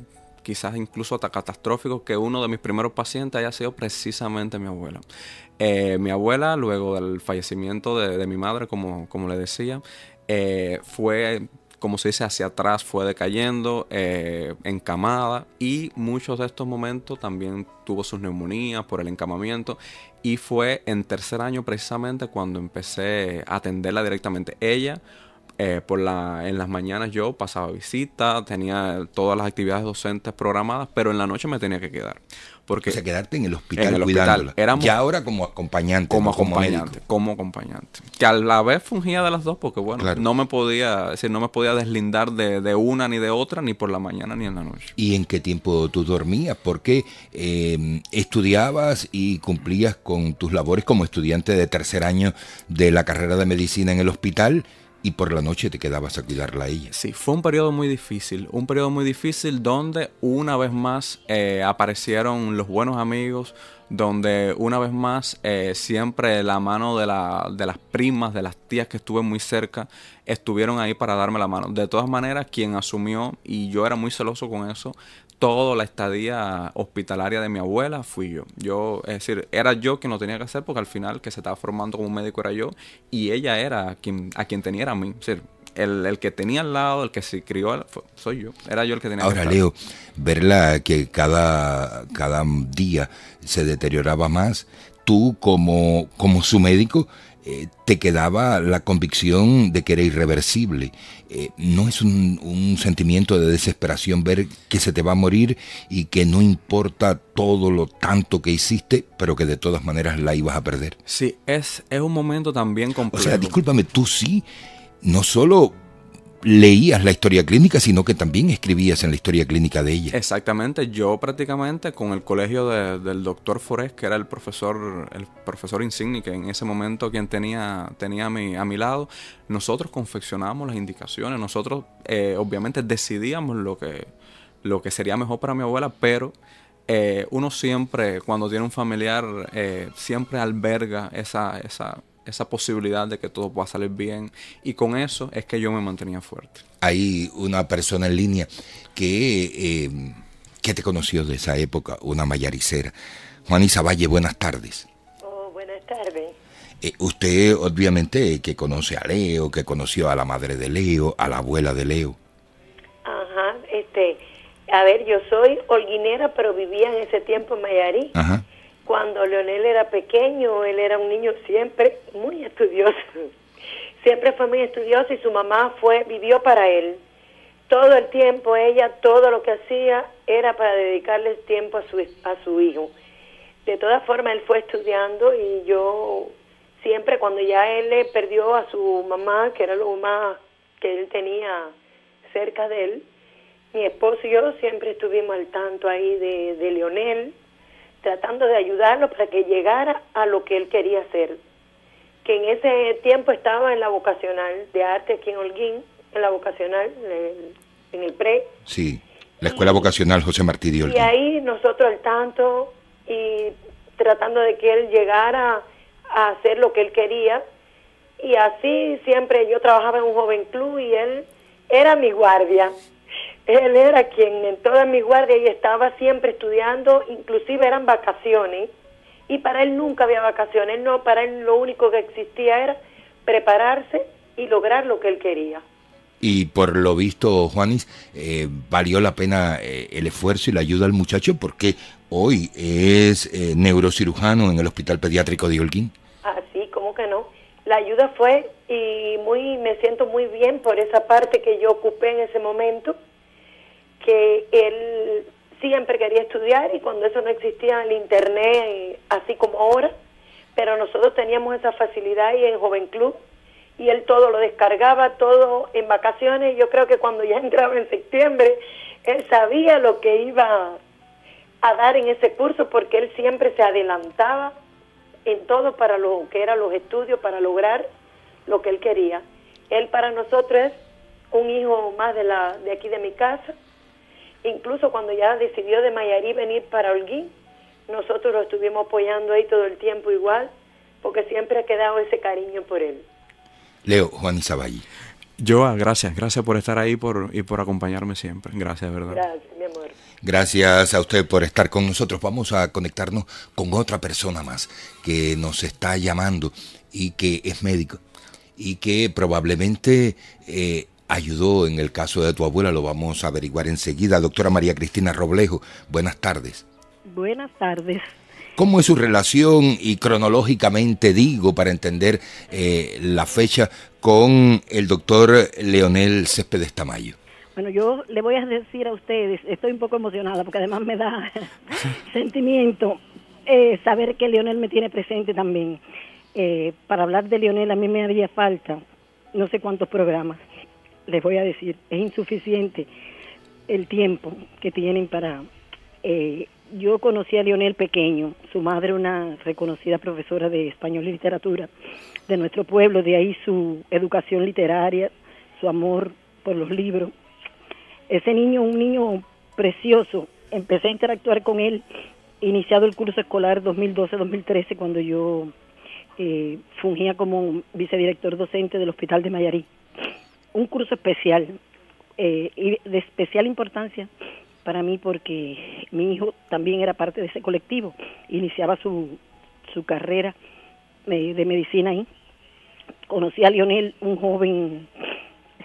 quizás incluso catastrófico, que uno de mis primeros pacientes haya sido precisamente mi abuela. Eh, mi abuela, luego del fallecimiento de, mi madre, como, como le decía, eh, fue como se dice, hacia atrás fue decayendo, eh, encamada, y muchos de estos momentos también tuvo sus neumonías por el encamamiento, y fue en tercer año precisamente cuando empecé a atenderla directamente. Ella, eh, por la, en las mañanas yo pasaba visita tenía todas las actividades docentes programadas, pero en la noche me tenía que quedar. Porque o sea, quedarte en el hospital, cuidándola, y ahora como acompañante. Como, acompañante, como, acompañante. Que a la vez fungía de las dos, porque bueno, no me podía, no me podía deslindar de, una ni de otra, ni por la mañana ni en la noche. ¿Y en qué tiempo tú dormías? Porque eh, em, estudiabas y cumplías con tus labores como estudiante de tercer año de la carrera de medicina en el hospital y por la noche te quedabas a cuidarla a ella. Sí, fue un periodo muy difícil, un periodo muy difícil donde una vez más eh, aparecieron los buenos amigos, donde una vez más eh, siempre la mano de, de, las primas, de las tías que estuve muy cerca, estuvieron ahí para darme la mano. De todas maneras, quien asumió, y yo era muy celoso con eso, toda la estadía hospitalaria de mi abuela fui yo. Yo, es decir, era yo quien lo tenía que hacer porque al final que se estaba formando como médico era yo y ella era quien, a quien tenía a mí. Es decir, el, que tenía al lado, el que se crió, soy yo. Era yo el que tenía Ahora, Leo, verla que cada, cada día se deterioraba más, tú como, como su médico, eh, te quedaba la convicción de que era irreversible. Eh, no es un, sentimiento de desesperación ver que se te va a morir y que no importa todo lo tanto que hiciste, pero que de todas maneras la ibas a perder. Sí, es, es un momento también complejo. O sea, discúlpame, tú sí, no solo leías la historia clínica, sino que también escribías en la historia clínica de ella. Exactamente, yo prácticamente con el colegio del doctor Forés, que era el profesor, el profesor insigne, que en ese momento quien tenía, tenía a, mi, a mi lado, nosotros confeccionábamos las indicaciones, nosotros eh, obviamente decidíamos lo que, lo que sería mejor para mi abuela, pero... Eh, uno siempre, cuando tiene un familiar, eh, siempre alberga esa, esa, esa posibilidad de que todo pueda salir bien. Y con eso es que yo me mantenía fuerte. Hay una persona en línea que, eh, que te conoció de esa época, una mayaricera. Juanisa Valle, buenas tardes. Oh, buenas tardes. Eh, usted, obviamente, que conoce a Leo, que conoció a la madre de Leo, a la abuela de Leo. Ajá, este, a ver, yo soy holguinera, pero vivía en ese tiempo en Mayarí. Ajá cuando Leonel era pequeño, él era un niño siempre muy estudioso. Siempre fue muy estudioso y su mamá fue vivió para él. Todo el tiempo ella todo lo que hacía era para dedicarle tiempo a su a su hijo. De todas formas él fue estudiando y yo siempre cuando ya él le perdió a su mamá, que era lo más que él tenía cerca de él, mi esposo y yo siempre estuvimos al tanto ahí de, de Leonel tratando de ayudarlo para que llegara a lo que él quería hacer. Que en ese tiempo estaba en la vocacional de arte aquí en Holguín, en la vocacional, en el PRE. Sí, la Escuela Vocacional José Martí Y ahí nosotros al tanto y tratando de que él llegara a hacer lo que él quería. Y así siempre yo trabajaba en un joven club y él era mi guardia. Él era quien en toda mi guardia y estaba siempre estudiando, inclusive eran vacaciones, y para él nunca había vacaciones, no, para él lo único que existía era prepararse y lograr lo que él quería. Y por lo visto, Juanis, eh, valió la pena eh, el esfuerzo y la ayuda al muchacho porque hoy es eh, neurocirujano en el Hospital Pediátrico de Holguín la ayuda fue y muy me siento muy bien por esa parte que yo ocupé en ese momento, que él siempre quería estudiar y cuando eso no existía el internet así como ahora, pero nosotros teníamos esa facilidad y en Joven Club y él todo lo descargaba, todo en vacaciones, yo creo que cuando ya entraba en septiembre, él sabía lo que iba a dar en ese curso porque él siempre se adelantaba en todo para lo que eran los estudios, para lograr lo que él quería. Él para nosotros es un hijo más de, la, de aquí de mi casa. Incluso cuando ya decidió de Mayarí venir para Holguín, nosotros lo estuvimos apoyando ahí todo el tiempo igual, porque siempre ha quedado ese cariño por él. Leo Juan Zavalli. Joa, gracias, gracias por estar ahí por, y por acompañarme siempre. Gracias, ¿verdad? Gracias, mi amor. Gracias a usted por estar con nosotros. Vamos a conectarnos con otra persona más que nos está llamando y que es médico y que probablemente eh, ayudó en el caso de tu abuela. Lo vamos a averiguar enseguida. Doctora María Cristina Roblejo, buenas tardes. Buenas tardes. ¿Cómo es su relación y cronológicamente digo para entender eh, la fecha con el doctor Leonel Céspedes Tamayo? Bueno, yo le voy a decir a ustedes, estoy un poco emocionada porque además me da sentimiento eh, saber que Leonel me tiene presente también. Eh, para hablar de Leonel a mí me haría falta no sé cuántos programas, les voy a decir, es insuficiente el tiempo que tienen para eh, yo conocí a Lionel pequeño, su madre una reconocida profesora de español y literatura de nuestro pueblo, de ahí su educación literaria, su amor por los libros. Ese niño, un niño precioso, empecé a interactuar con él iniciado el curso escolar 2012-2013 cuando yo eh, fungía como vicedirector docente del Hospital de Mayarí. Un curso especial eh, y de especial importancia para mí porque mi hijo también era parte de ese colectivo, iniciaba su, su carrera eh, de medicina ahí. Conocí a Lionel, un joven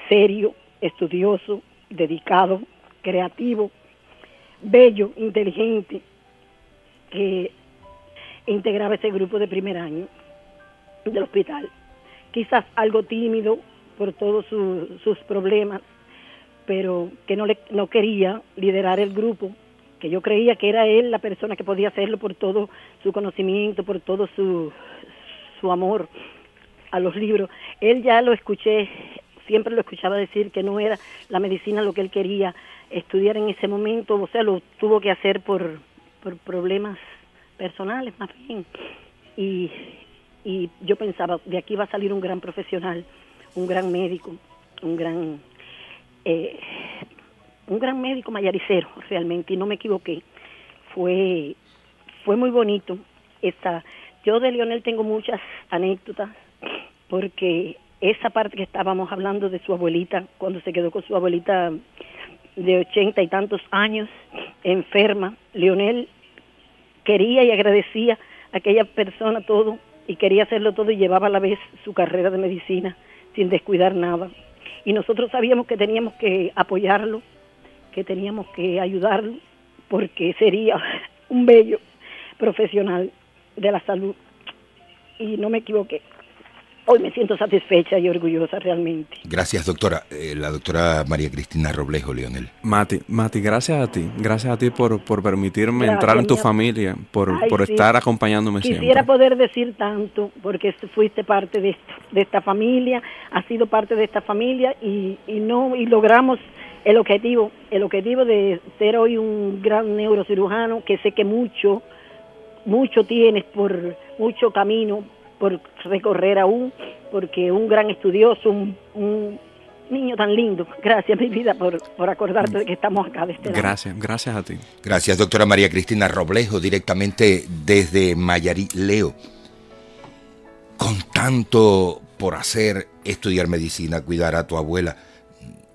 serio, estudioso, dedicado, creativo, bello, inteligente, que integraba ese grupo de primer año del hospital. Quizás algo tímido por todos sus problemas pero que no, le, no quería liderar el grupo, que yo creía que era él la persona que podía hacerlo por todo su conocimiento, por todo su, su amor a los libros. Él ya lo escuché, siempre lo escuchaba decir que no era la medicina lo que él quería estudiar en ese momento, o sea, lo tuvo que hacer por, problemas personales más bien. Y, y yo pensaba, de aquí va a salir un gran profesional, un gran médico, un gran eh, un gran médico mayaricero realmente, y no me equivoqué. Fue, fue muy bonito. Esta, yo de Lionel tengo muchas anécdotas, porque esa parte que estábamos hablando de su abuelita, cuando se quedó con su abuelita de ochenta y tantos años, enferma, Lionel quería y agradecía a aquella persona todo y quería hacerlo todo y llevaba a la vez su carrera de medicina sin descuidar nada. Y nosotros sabíamos que teníamos que apoyarlo, que teníamos que ayudarlo, porque sería un bello profesional de la salud. Y no me equivoqué hoy me siento satisfecha y orgullosa realmente. Gracias, doctora. Eh, la doctora María Cristina Roblejo, Leonel. Mati, Mati, gracias a ti. Gracias a ti por, permitirme entrar en tu familia, por, estar acompañándome siempre. Quisiera poder decir tanto, porque este, fuiste parte de, de esta familia, has sido parte de esta familia y, y, no, y logramos el objetivo, el objetivo de ser hoy un gran neurocirujano que sé que mucho, mucho tienes por mucho camino por recorrer aún, porque un gran estudioso, un, niño tan lindo. Gracias, mi vida, por, acordarte de que estamos acá. De este gracias, gracias a ti. Gracias, doctora María Cristina Roblejo, directamente desde Mayarí, Leo. Con tanto por hacer, estudiar medicina, cuidar a tu abuela,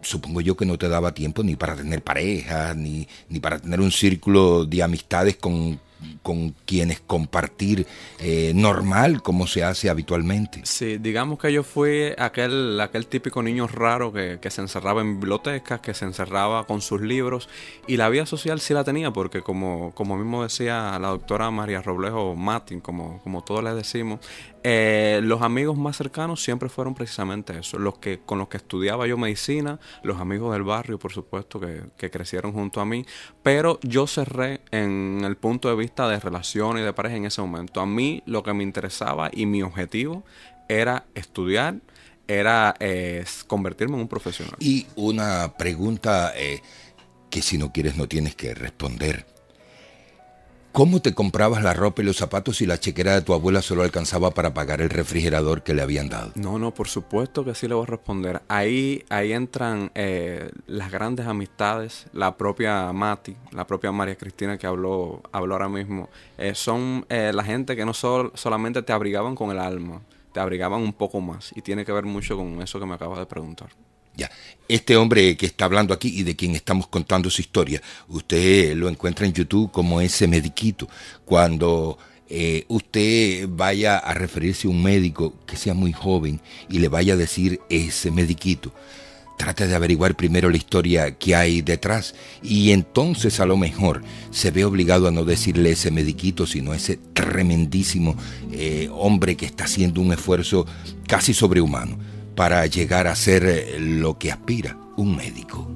supongo yo que no te daba tiempo ni para tener pareja, ni, ni para tener un círculo de amistades con con quienes compartir eh, normal como se hace habitualmente. Sí, digamos que yo fui aquel, aquel típico niño raro que, se encerraba en bibliotecas, que se encerraba con sus libros y la vida social sí la tenía porque como, como mismo decía la doctora María Roblejo Martin, como, como todos les decimos, eh, los amigos más cercanos siempre fueron precisamente eso, los que con los que estudiaba yo medicina, los amigos del barrio, por supuesto, que, crecieron junto a mí, pero yo cerré en el punto de vista de relación y de pareja en ese momento. A mí lo que me interesaba y mi objetivo era estudiar, era eh, convertirme en un profesional. Y una pregunta eh, que si no quieres no tienes que responder. ¿Cómo te comprabas la ropa y los zapatos si la chequera de tu abuela solo alcanzaba para pagar el refrigerador que le habían dado? No, no, por supuesto que sí le voy a responder. Ahí, ahí entran eh, las grandes amistades, la propia Mati, la propia María Cristina que habló, habló ahora mismo. Eh, son eh, la gente que no solamente te abrigaban con el alma, te abrigaban un poco más. Y tiene que ver mucho con eso que me acabas de preguntar. Este hombre que está hablando aquí y de quien estamos contando su historia, usted lo encuentra en YouTube como ese mediquito. Cuando eh, usted vaya a referirse a un médico que sea muy joven y le vaya a decir ese mediquito, trate de averiguar primero la historia que hay detrás y entonces a lo mejor se ve obligado a no decirle ese mediquito, sino ese tremendísimo eh, hombre que está haciendo un esfuerzo casi sobrehumano para llegar a ser eh, lo que aspira un médico.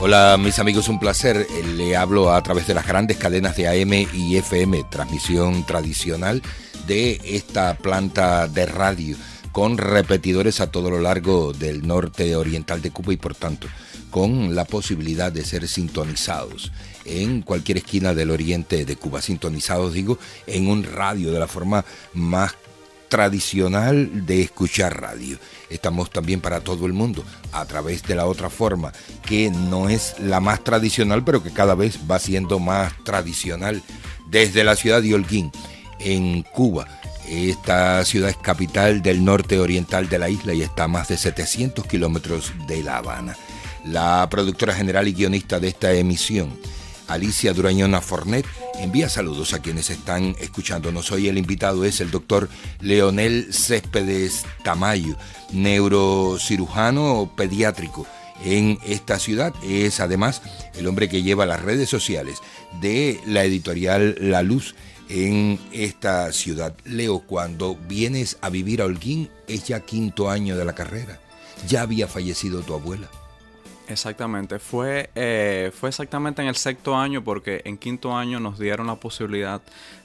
Hola mis amigos, un placer. Eh, le hablo a través de las grandes cadenas de AM y FM, transmisión tradicional de esta planta de radio, con repetidores a todo lo largo del norte oriental de Cuba y por tanto con la posibilidad de ser sintonizados en cualquier esquina del oriente de Cuba, sintonizados digo, en un radio de la forma más tradicional de escuchar radio. Estamos también para todo el mundo a través de la otra forma, que no es la más tradicional, pero que cada vez va siendo más tradicional desde la ciudad de Holguín, en Cuba. Esta ciudad es capital del norte oriental de la isla y está a más de 700 kilómetros de La Habana. La productora general y guionista de esta emisión Alicia Durañona Fornet envía saludos a quienes están escuchándonos. Hoy el invitado es el doctor Leonel Céspedes Tamayo, neurocirujano pediátrico en esta ciudad. Es además el hombre que lleva las redes sociales de la editorial La Luz en esta ciudad. Leo, cuando vienes a vivir a Holguín es ya quinto año de la carrera. Ya había fallecido tu abuela. Exactamente, fue, eh, fue exactamente en el sexto año porque en quinto año nos dieron la posibilidad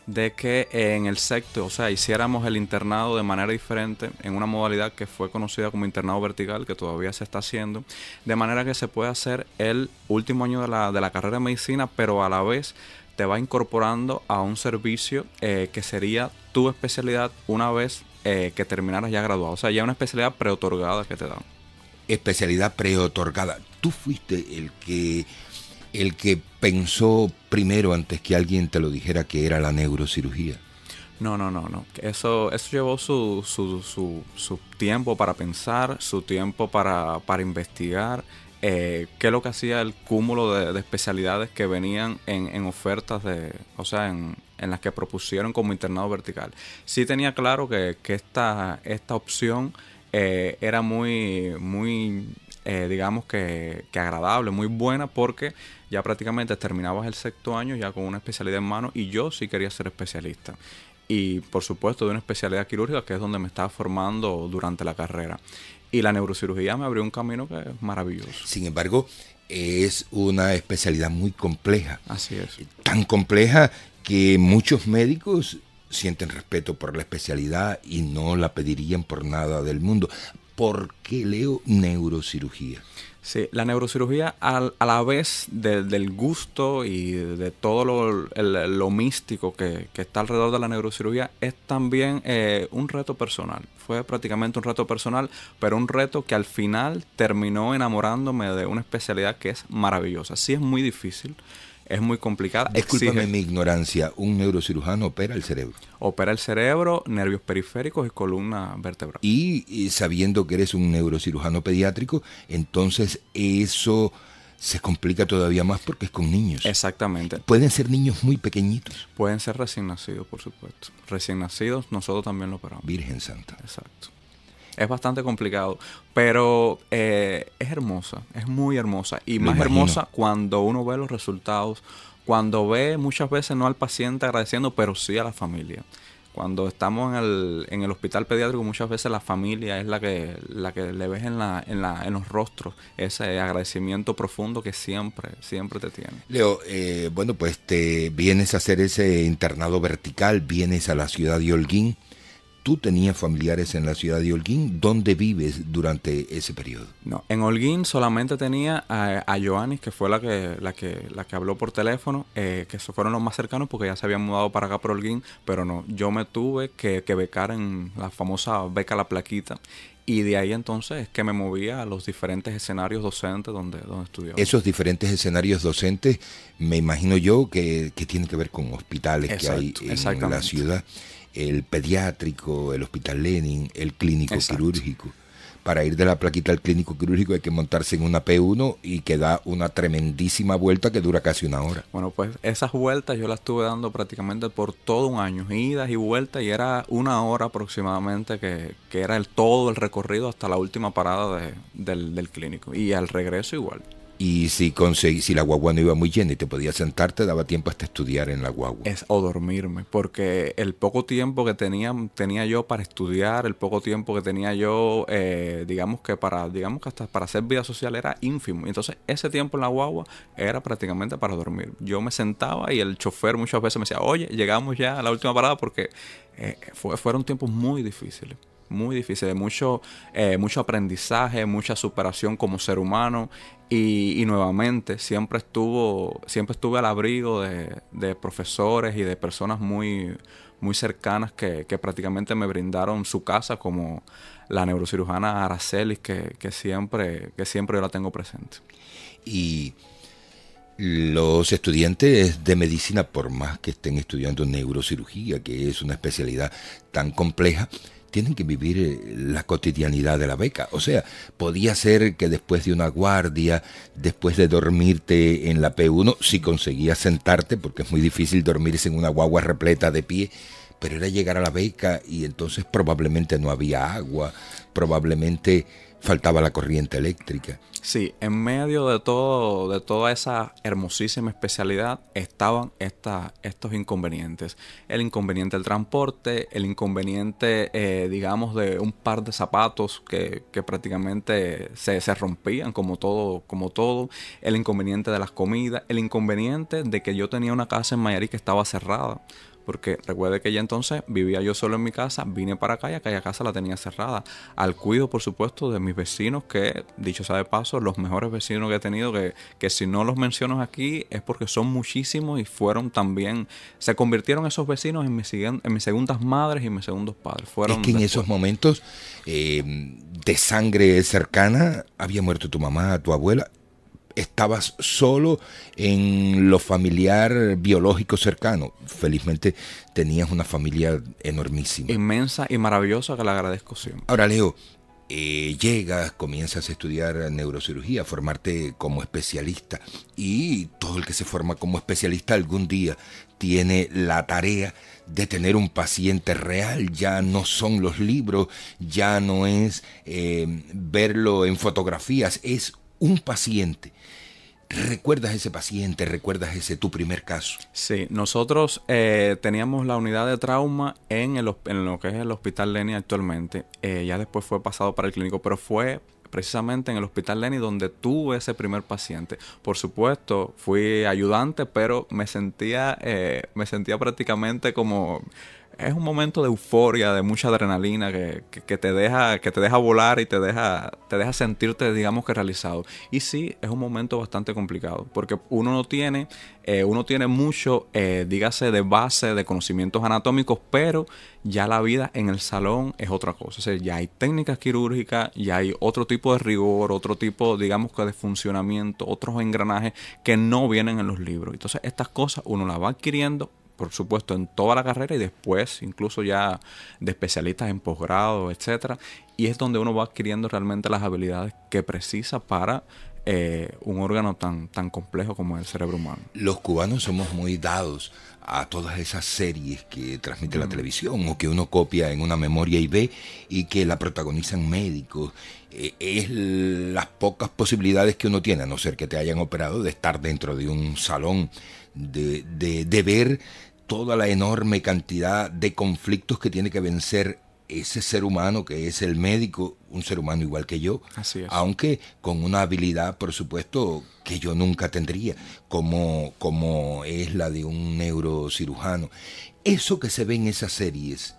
de que eh, en el sexto, o sea, hiciéramos el internado de manera diferente, en una modalidad que fue conocida como internado vertical, que todavía se está haciendo, de manera que se puede hacer el último año de la, carrera de medicina, pero a la vez te va incorporando a un servicio eh, que sería tu especialidad una vez que terminaras ya graduado, o sea, ya una especialidad preotorgada que te dan especialidad preotorgada. Tú fuiste el que, el que pensó primero, antes que alguien te lo dijera, que era la neurocirugía. No, no, no, no. Eso, eso llevó su, su, su, su tiempo para pensar, su tiempo para, investigar, eh, qué es lo que hacía el cúmulo de, especialidades que venían en, en, ofertas de, o sea, en, en, las que propusieron como internado vertical. Sí tenía claro que, que esta, esta opción eh, era muy, muy eh, digamos que, que, agradable, muy buena, porque ya prácticamente terminabas el sexto año ya con una especialidad en mano y yo sí quería ser especialista. Y por supuesto de una especialidad quirúrgica que es donde me estaba formando durante la carrera. Y la neurocirugía me abrió un camino que es maravilloso. Sin embargo, es una especialidad muy compleja. Así es. Tan compleja que muchos médicos sienten respeto por la especialidad y no la pedirían por nada del mundo. ¿Por qué leo neurocirugía? Sí, la neurocirugía a la vez del gusto y de todo lo, místico que, está alrededor de la neurocirugía es también eh, un reto personal. Fue prácticamente un reto personal, pero un reto que al final terminó enamorándome de una especialidad que es maravillosa. Sí es muy difícil, es muy complicada. Discúlpame mi ignorancia, ¿un neurocirujano opera el cerebro? Opera el cerebro, nervios periféricos y columna vertebral. y sabiendo que eres un neurocirujano pediátrico, entonces eso se complica todavía más porque es con niños. Exactamente. Pueden ser niños muy pequeñitos. Pueden ser recién nacidos, por supuesto. Recién nacidos, nosotros también lo operamos. Virgen Santa. Exacto es bastante complicado, pero eh, es hermosa, es muy hermosa y más hermosa cuando uno ve los resultados, cuando ve muchas veces no al paciente agradeciendo, pero sí a la familia. Cuando estamos en el, en el hospital pediátrico, muchas veces la familia es la que, la que le ves en, la, en, la, en los rostros ese agradecimiento profundo que siempre, siempre te tiene. Leo, eh, bueno, pues te vienes a hacer ese internado vertical, vienes a la ciudad de Holguín ¿Tú tenías familiares en la ciudad de Holguín? ¿Dónde vives durante ese periodo? No, en Holguín solamente tenía a, a que fue la que, la que, la que habló por teléfono, eh, que fueron los más cercanos porque ya se habían mudado para acá por Holguín, pero no, yo me tuve que, becar en la famosa beca La Plaquita y de ahí entonces que me movía a los diferentes escenarios docentes donde, donde estudiaba. Esos diferentes escenarios docentes, me imagino yo, que, tienen que ver con hospitales que hay en la ciudad el pediátrico, el hospital Lenin, el clínico quirúrgico. Para ir de la plaquita al clínico quirúrgico hay que montarse en una P1 y que da una tremendísima vuelta que dura casi una hora. Bueno, pues esas vueltas yo las estuve dando prácticamente por todo un año, idas y vueltas, y era una hora aproximadamente que, era el todo el recorrido hasta la última parada de, del clínico. Y al regreso igual. Y si conseguí, si la guagua no iba muy llena y te podías sentarte, daba tiempo hasta estudiar en la guagua. o dormirme, porque el poco tiempo que tenía, tenía yo para estudiar, el poco tiempo que tenía yo, eh, digamos que para, digamos que hasta para hacer vida social era ínfimo. Entonces, ese tiempo en la guagua era prácticamente para dormir. Yo me sentaba y el chofer muchas veces me decía, oye, llegamos ya a la última parada porque eh, fueron tiempos muy difíciles muy difícil, mucho, eh, mucho aprendizaje, mucha superación como ser humano y, nuevamente siempre estuvo, siempre estuve al abrigo de, profesores y de personas muy, muy cercanas que, prácticamente me brindaron su casa como la neurocirujana Aracelis que, siempre, que siempre yo la tengo presente. Y los estudiantes de medicina, por más que estén estudiando neurocirugía, que es una especialidad tan compleja, tienen que vivir eh, la cotidianidad de la beca. O sea, podía ser que después de una guardia, después de dormirte en la P1, si conseguías sentarte, porque es muy difícil dormirse en una guagua repleta de pie, pero era llegar a la beca y entonces probablemente no había agua, probablemente faltaba la corriente eléctrica. Sí, en medio de todo, de toda esa hermosísima especialidad estaban estos inconvenientes. El inconveniente del transporte, el inconveniente, eh, digamos, de un par de zapatos que, prácticamente se, rompían como todo, como todo, el inconveniente de las comidas, el inconveniente de que yo tenía una casa en Mayarí que estaba cerrada porque recuerde que ya entonces vivía yo solo en mi casa, vine para acá y aquella casa la tenía cerrada. Al cuido, por supuesto, de mis vecinos, que dicho sea de paso, los mejores vecinos que he tenido, que, que si no los menciono aquí es porque son muchísimos y fueron también, se convirtieron esos vecinos en, en mis segundas madres y mis segundos padres. Fueron es que en esos momentos eh, de sangre cercana había muerto tu mamá, tu abuela estabas solo en lo familiar biológico cercano. Felizmente tenías una familia enormísima. Inmensa y maravillosa que la agradezco siempre. Ahora, Leo, eh, llegas, comienzas a estudiar neurocirugía, formarte como especialista. Y todo el que se forma como especialista algún día tiene la tarea de tener un paciente real. Ya no son los libros, ya no es eh, verlo en fotografías, es un paciente. ¿Recuerdas ese paciente? ¿Recuerdas ese tu primer caso? Sí, nosotros eh, teníamos la unidad de trauma en, el, en lo que es el Hospital Leni actualmente. Eh, ya después fue pasado para el clínico, pero fue precisamente en el Hospital Leni donde tuve ese primer paciente. Por supuesto, fui ayudante, pero me sentía, eh, me sentía prácticamente como es un momento de euforia, de mucha adrenalina que, te, deja, que te deja volar y te deja, te deja sentirte, digamos que realizado. Y sí, es un momento bastante complicado, porque uno no tiene, eh, uno tiene mucho, eh, dígase, de base, de conocimientos anatómicos, pero ya la vida en el salón es otra cosa. O sea, ya hay técnicas quirúrgicas, ya hay otro tipo de rigor, otro tipo, digamos que de funcionamiento, otros engranajes que no vienen en los libros. Entonces, estas cosas uno las va adquiriendo por supuesto, en toda la carrera y después incluso ya de especialistas en posgrado, etcétera. Y es donde uno va adquiriendo realmente las habilidades que precisa para eh, un órgano tan, tan complejo como el cerebro humano. Los cubanos somos muy dados a todas esas series que transmite la mm. televisión o que uno copia en una memoria y ve y que la protagonizan médicos. Eh, es las pocas posibilidades que uno tiene, a no ser que te hayan operado, de estar dentro de un salón, de, de ver toda la enorme cantidad de conflictos que tiene que vencer ese ser humano que es el médico, un ser humano igual que yo, aunque con una habilidad, por supuesto, que yo nunca tendría, como, como es la de un neurocirujano. Eso que se ve en esas series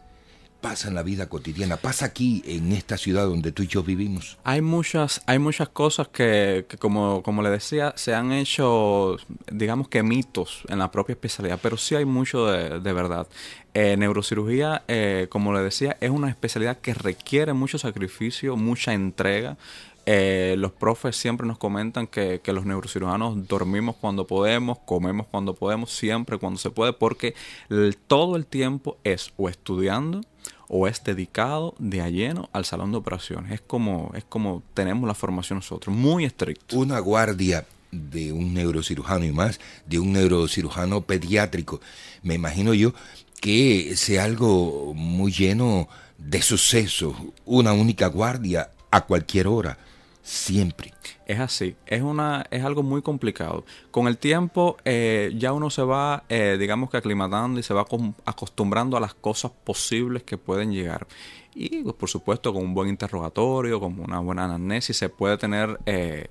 pasa en la vida cotidiana, pasa aquí en esta ciudad donde tú y yo vivimos. Hay muchas, hay muchas cosas que, como, como le decía, se han hecho, digamos que mitos en la propia especialidad, pero sí hay mucho de, verdad. Eh, neurocirugía, eh, como le decía, es una especialidad que requiere mucho sacrificio, mucha entrega. Eh, los profes siempre nos comentan que, los neurocirujanos dormimos cuando podemos, comemos cuando podemos, siempre cuando se puede, porque todo el tiempo es o estudiando, o es dedicado de a lleno al salón de operaciones. Es como, es como tenemos la formación nosotros, muy estricto. Una guardia de un neurocirujano y más, de un neurocirujano pediátrico, me imagino yo que sea algo muy lleno de sucesos, una única guardia a cualquier hora siempre. Es así, es, una, es algo muy complicado. Con el tiempo eh, ya uno se va, eh, digamos que aclimatando y se va acostumbrando a las cosas posibles que pueden llegar. Y pues, por supuesto con un buen interrogatorio, con una buena anamnesis, se puede tener... Eh,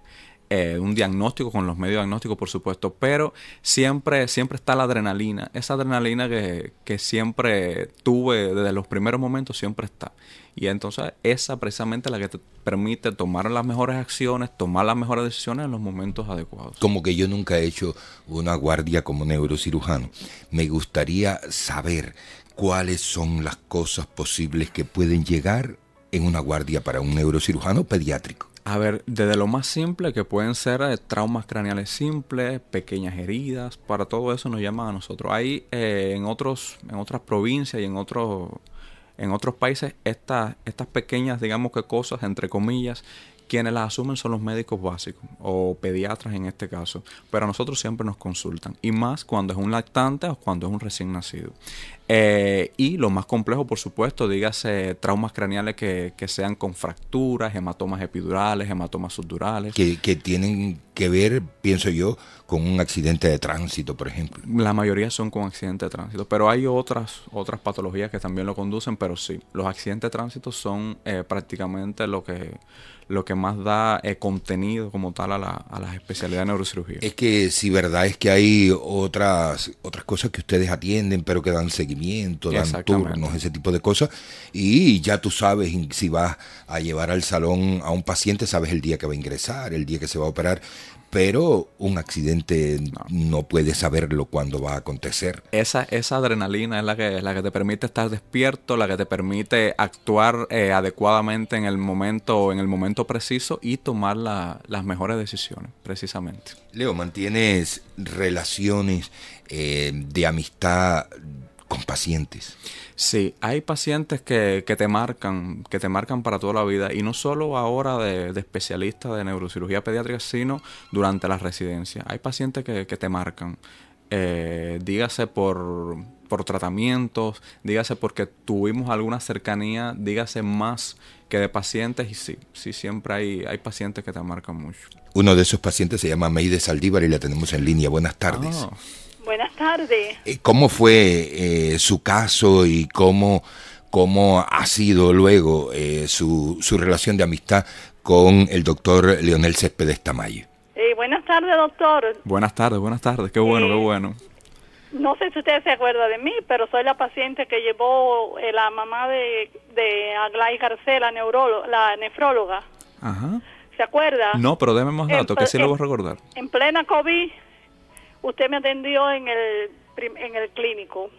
un diagnóstico con los medios diagnósticos, por supuesto, pero siempre, siempre está la adrenalina. Esa adrenalina que, que siempre tuve desde los primeros momentos siempre está. Y entonces esa precisamente es la que te permite tomar las mejores acciones, tomar las mejores decisiones en los momentos adecuados. Como que yo nunca he hecho una guardia como neurocirujano. Me gustaría saber cuáles son las cosas posibles que pueden llegar en una guardia para un neurocirujano pediátrico. A ver, desde lo más simple, que pueden ser eh, traumas craneales simples, pequeñas heridas, para todo eso nos llaman a nosotros. Hay eh, en, otros, en otras provincias y en otros en otros países estas pequeñas, digamos que cosas, entre comillas, quienes las asumen son los médicos básicos o pediatras en este caso, pero a nosotros siempre nos consultan y más cuando es un lactante o cuando es un recién nacido. Eh, y lo más complejo, por supuesto, dígase traumas craneales que, sean con fracturas, hematomas epidurales, hematomas subdurales. Que, tienen que ver, pienso yo, con un accidente de tránsito, por ejemplo. La mayoría son con accidente de tránsito, pero hay otras, otras patologías que también lo conducen, pero sí, los accidentes de tránsito son eh, prácticamente lo que, lo que más da eh, contenido como tal a, la, a las especialidades de neurocirugía. Es que si verdad es que hay otras, otras cosas que ustedes atienden, pero que dan seguimiento dan turnos, ese tipo de cosas. Y ya tú sabes si vas a llevar al salón a un paciente, sabes el día que va a ingresar, el día que se va a operar. Pero un accidente no, puede puedes saberlo cuando va a acontecer. Esa, esa adrenalina es la que, es la que te permite estar despierto, la que te permite actuar eh, adecuadamente en el momento, en el momento preciso y tomar las mejores decisiones, precisamente. Leo, ¿mantienes relaciones eh, de amistad con pacientes. Sí, hay pacientes que, que, te marcan, que te marcan para toda la vida, y no solo ahora de, de especialista de neurocirugía pediátrica, sino durante la residencia. Hay pacientes que, que te marcan, eh, dígase por, por tratamientos, dígase porque tuvimos alguna cercanía, dígase más que de pacientes, y sí, sí, siempre hay, hay pacientes que te marcan mucho. Uno de esos pacientes se llama Meide Saldívar y la tenemos en línea. Buenas tardes. Ah. Buenas tardes. Eh, ¿Cómo fue eh, su caso y cómo, cómo ha sido luego eh, su, su, relación de amistad con el doctor Leonel Céspedes Tamayo? Eh, buenas tardes, doctor. Buenas tardes, buenas tardes. Qué bueno, qué bueno. No sé si usted se acuerda de mí, pero soy la paciente que llevó la mamá de, de Aglay García la, la nefróloga. Ajá. ¿Se acuerda? No, pero déme más datos, que sí lo voy a recordar. En plena COVID usted me atendió en el, en el clínico.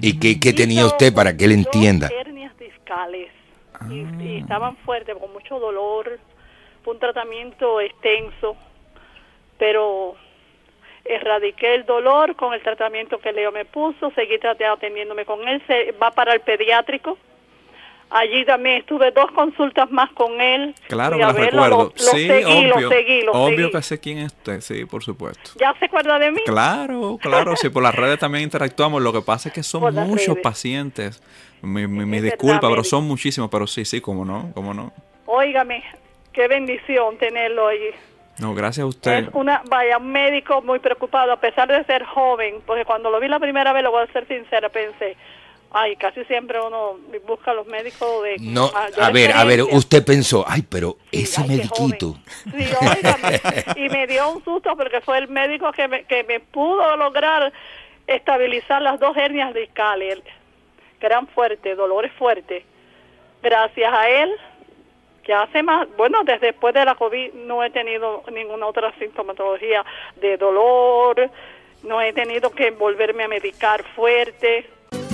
¿Y qué, tenía usted para que él entienda? Hernias discales. Y, ah. estaban fuertes, con mucho dolor. Fue un tratamiento extenso, pero erradiqué el dolor con el tratamiento que Leo me puso. Seguí atendiéndome con él. Se, va para el pediátrico Allí también estuve dos consultas más con él. Claro, me recuerdo. sí, obvio, obvio que sé quién es usted, sí, por supuesto. ¿Ya se acuerda de mí? Claro, claro, sí, por las redes también interactuamos. Lo que pasa es que son muchos pacientes. Mi, disculpa, pero son muchísimos, pero sí, sí, cómo no, cómo no. Óigame, qué bendición tenerlo allí. No, gracias a usted. Es una, vaya, un médico muy preocupado, a pesar de ser joven, porque cuando lo vi la primera vez, lo voy a ser sincera, pensé, Ay, casi siempre uno busca a los médicos de... No, a ver, a ver, usted pensó, ay, pero ese mediquito. Sí, y me dio un susto porque fue el médico que me, pudo lograr estabilizar las dos hernias discales, que eran fuertes, dolores fuertes. Gracias a él, que hace más, bueno, desde después de la COVID no he tenido ninguna otra sintomatología de dolor, no he tenido que volverme a medicar fuerte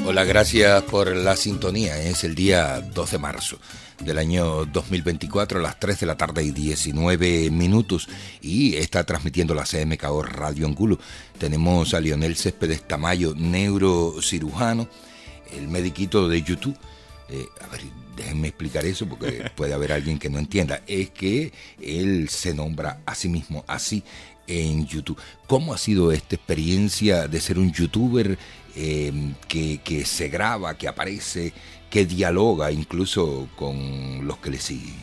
Hola, gracias por la sintonía. Es el día 2 de marzo del año 2024 a las 3 de la tarde y 19 minutos y está transmitiendo la CMKO Radio Angulo. Tenemos a Lionel Céspedes Tamayo, neurocirujano, el mediquito de YouTube. Eh, a ver, déjenme explicar eso porque puede haber alguien que no entienda. Es que él se nombra a sí mismo así en YouTube. ¿Cómo ha sido esta experiencia de ser un youtuber Em, que, se graba, que aparece, que dialoga incluso con los que le siguen.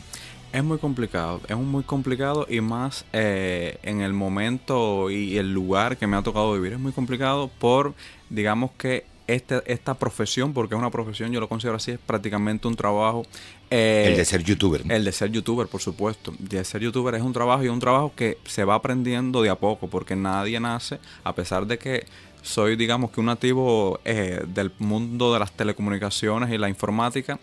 Es muy complicado, es muy complicado y más eh, en el momento y el lugar que me ha tocado vivir. Es muy complicado por, digamos que este, esta profesión, porque es una profesión, yo lo considero así, es prácticamente un trabajo. Eh, el de ser youtuber. El de ser youtuber, por supuesto. De ser youtuber es un trabajo y un trabajo que se va aprendiendo de a poco, porque nadie nace, a pesar de que soy, digamos que, un nativo eh, del mundo de las telecomunicaciones y la informática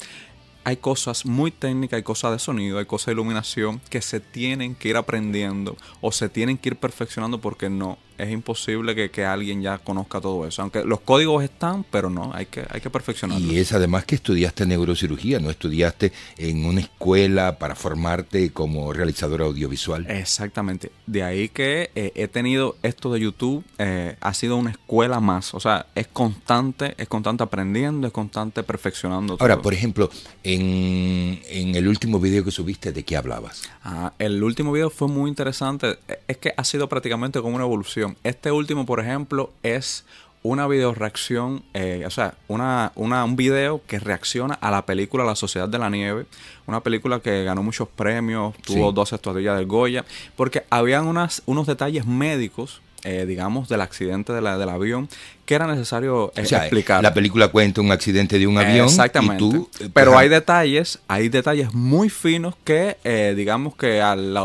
hay cosas muy técnicas, hay cosas de sonido, hay cosas de iluminación que se tienen que ir aprendiendo o se tienen que ir perfeccionando porque no, es imposible que, alguien ya conozca todo eso. Aunque los códigos están, pero no, hay que, hay que perfeccionarlos. Y es además que estudiaste neurocirugía, no estudiaste en una escuela para formarte como realizador audiovisual. Exactamente, de ahí que eh, he tenido esto de YouTube, eh, ha sido una escuela más, o sea, es constante, es constante aprendiendo, es constante perfeccionando. Ahora, por ejemplo, en, el último video que subiste, ¿de qué hablabas? Ah, el último video fue muy interesante. Es que ha sido prácticamente como una evolución. Este último, por ejemplo, es una video reacción, eh, o sea, una, un video que reacciona a la película La Sociedad de la Nieve, una película que ganó muchos premios, tuvo 12 dos estatuillas del Goya, porque habían unas, unos detalles médicos eh, digamos, del accidente del avión, que era necesario eh, explicar. La película cuenta un accidente de un avión. Exactamente. Eh, pero hay detalles, hay detalles muy finos que, digamos, que al,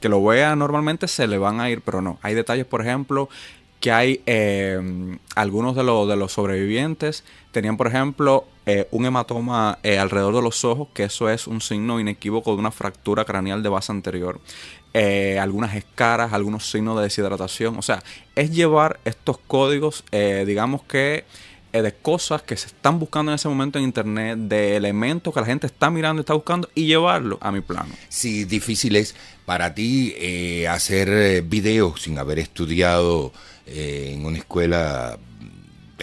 que lo vea normalmente se le van a ir, pero no. Hay detalles, por ejemplo, que hay algunos de, los de los sobrevivientes tenían, por ejemplo, un hematoma alrededor de los ojos, que eso es un signo inequívoco de una fractura craneal de base anterior. Eh, algunas escaras, algunos signos de deshidratación. O sea, es llevar estos códigos, eh, digamos que eh, de cosas que se están buscando en ese momento en internet, de elementos que la gente está mirando, está buscando y llevarlo a mi plano. Sí, difícil es para ti hacer videos sin haber estudiado en una escuela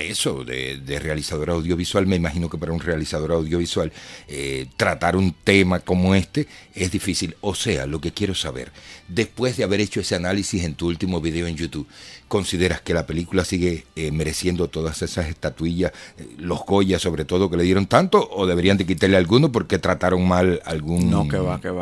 eso de, realizador audiovisual. Me imagino que para un realizador audiovisual eh, tratar un tema como este es difícil. O sea, lo que quiero saber, después de haber hecho ese análisis en tu último video en YouTube, ¿Consideras que la película sigue eh, mereciendo todas esas estatuillas, eh, los Goya sobre todo, que le dieron tanto? ¿O deberían de quitarle alguno porque trataron mal algún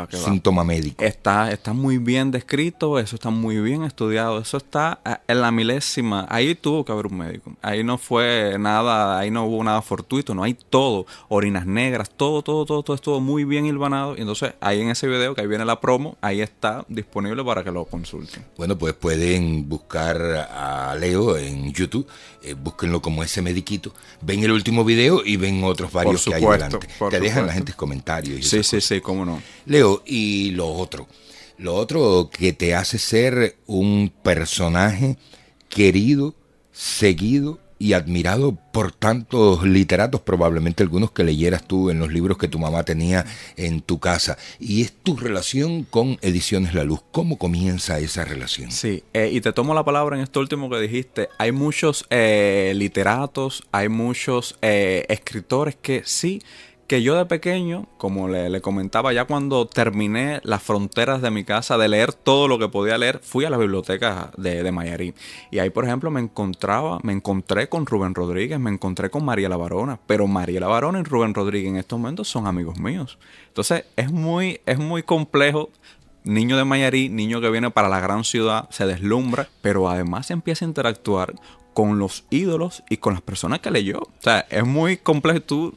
síntoma médico? Está, está muy bien descrito, eso está muy bien estudiado, eso está eh, en la milésima. Ahí tuvo que haber un médico. Ahí no fue nada, ahí no hubo nada fortuito, no hay todo. Orinas negras, todo, todo, todo, todo estuvo muy bien hilvanado. Y entonces ahí en ese video, que ahí viene la promo, ahí está disponible para que lo consulten. Bueno, pues pueden buscar a, Leo en YouTube, eh, búsquenlo como ese mediquito, ven el último video y ven otros varios que hay adelante, Te dejan la gente comentarios. Y sí, sí, sí, cómo no. Leo, y lo otro, lo otro que te hace ser un personaje querido, seguido y admirado por tantos literatos, probablemente algunos que leyeras tú en los libros que tu mamá tenía en tu casa. Y es tu relación con Ediciones La Luz. ¿Cómo comienza esa relación? Sí, eh, y te tomo la palabra en esto último que dijiste. Hay muchos eh, literatos, hay muchos eh, escritores que sí que yo de pequeño, como le, comentaba ya cuando terminé las fronteras de mi casa de leer todo lo que podía leer, fui a la biblioteca de, de Mayarí. Y ahí, por ejemplo, me encontraba, me encontré con Rubén Rodríguez, me encontré con María La Barona, pero María La Barona y Rubén Rodríguez en estos momentos son amigos míos. Entonces, es muy, es muy complejo niño de Mayarí, niño que viene para la gran ciudad, se deslumbra, pero además empieza a interactuar con los ídolos y con las personas que leyó. O sea, es muy complejo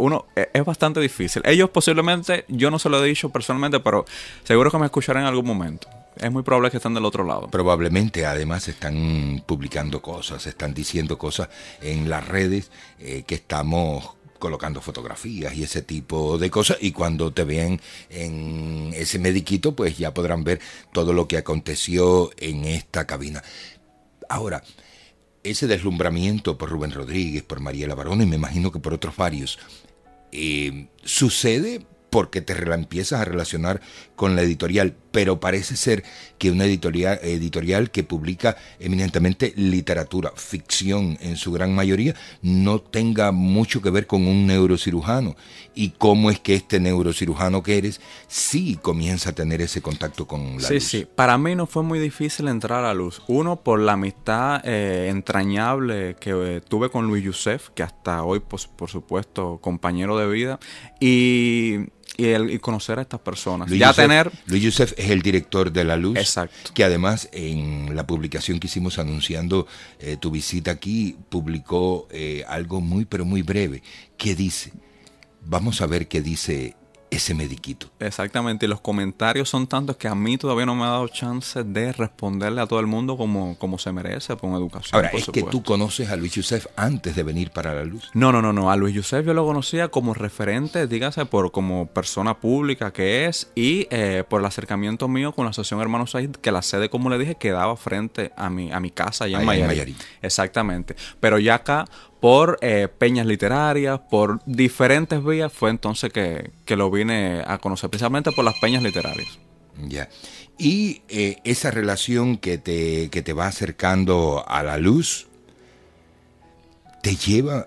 uno eh, es bastante difícil. Ellos posiblemente, yo no se lo he dicho personalmente, pero seguro que me escucharán en algún momento. Es muy probable que estén del otro lado. Probablemente, además, están publicando cosas, están diciendo cosas en las redes eh, que estamos colocando fotografías y ese tipo de cosas. Y cuando te vean en ese mediquito, pues ya podrán ver todo lo que aconteció en esta cabina. Ahora, ese deslumbramiento por Rubén Rodríguez, por Mariela Barona, y me imagino que por otros varios, eh, sucede porque te empiezas a relacionar con la editorial, pero parece ser que una editorial, editorial que publica eminentemente literatura, ficción en su gran mayoría, no tenga mucho que ver con un neurocirujano. Y cómo es que este neurocirujano que eres sí comienza a tener ese contacto con la sí, Sí, sí. Para mí no fue muy difícil entrar a luz. Uno, por la amistad eh, entrañable que eh, tuve con Luis Youssef, que hasta hoy, por, pues, por supuesto, compañero de vida. Y y, el, conocer a estas personas. ya tener... Luis es el director de La Luz. Que además en la publicación que hicimos anunciando eh, tu visita aquí, publicó eh, algo muy, pero muy breve. ¿Qué dice? Vamos a ver qué dice ese mediquito. Exactamente, y los comentarios son tantos que a mí todavía no me ha dado chance de responderle a todo el mundo como, como se merece, con educación. Ahora, es que tú conoces a Luis Yusef antes de venir para la luz. No, no, no, no. A Luis Yusef yo lo conocía como referente, dígase, por como persona pública que es y eh, por el acercamiento mío con la Asociación Hermanos Said, que la sede, como le dije, quedaba frente a mi, a mi casa allá en Mayarín. Exactamente. Pero ya acá por eh, peñas literarias, por diferentes vías, fue entonces que, lo vine a conocer, precisamente por las peñas literarias. Ya. Y eh, esa relación que te, que te va acercando a la luz te lleva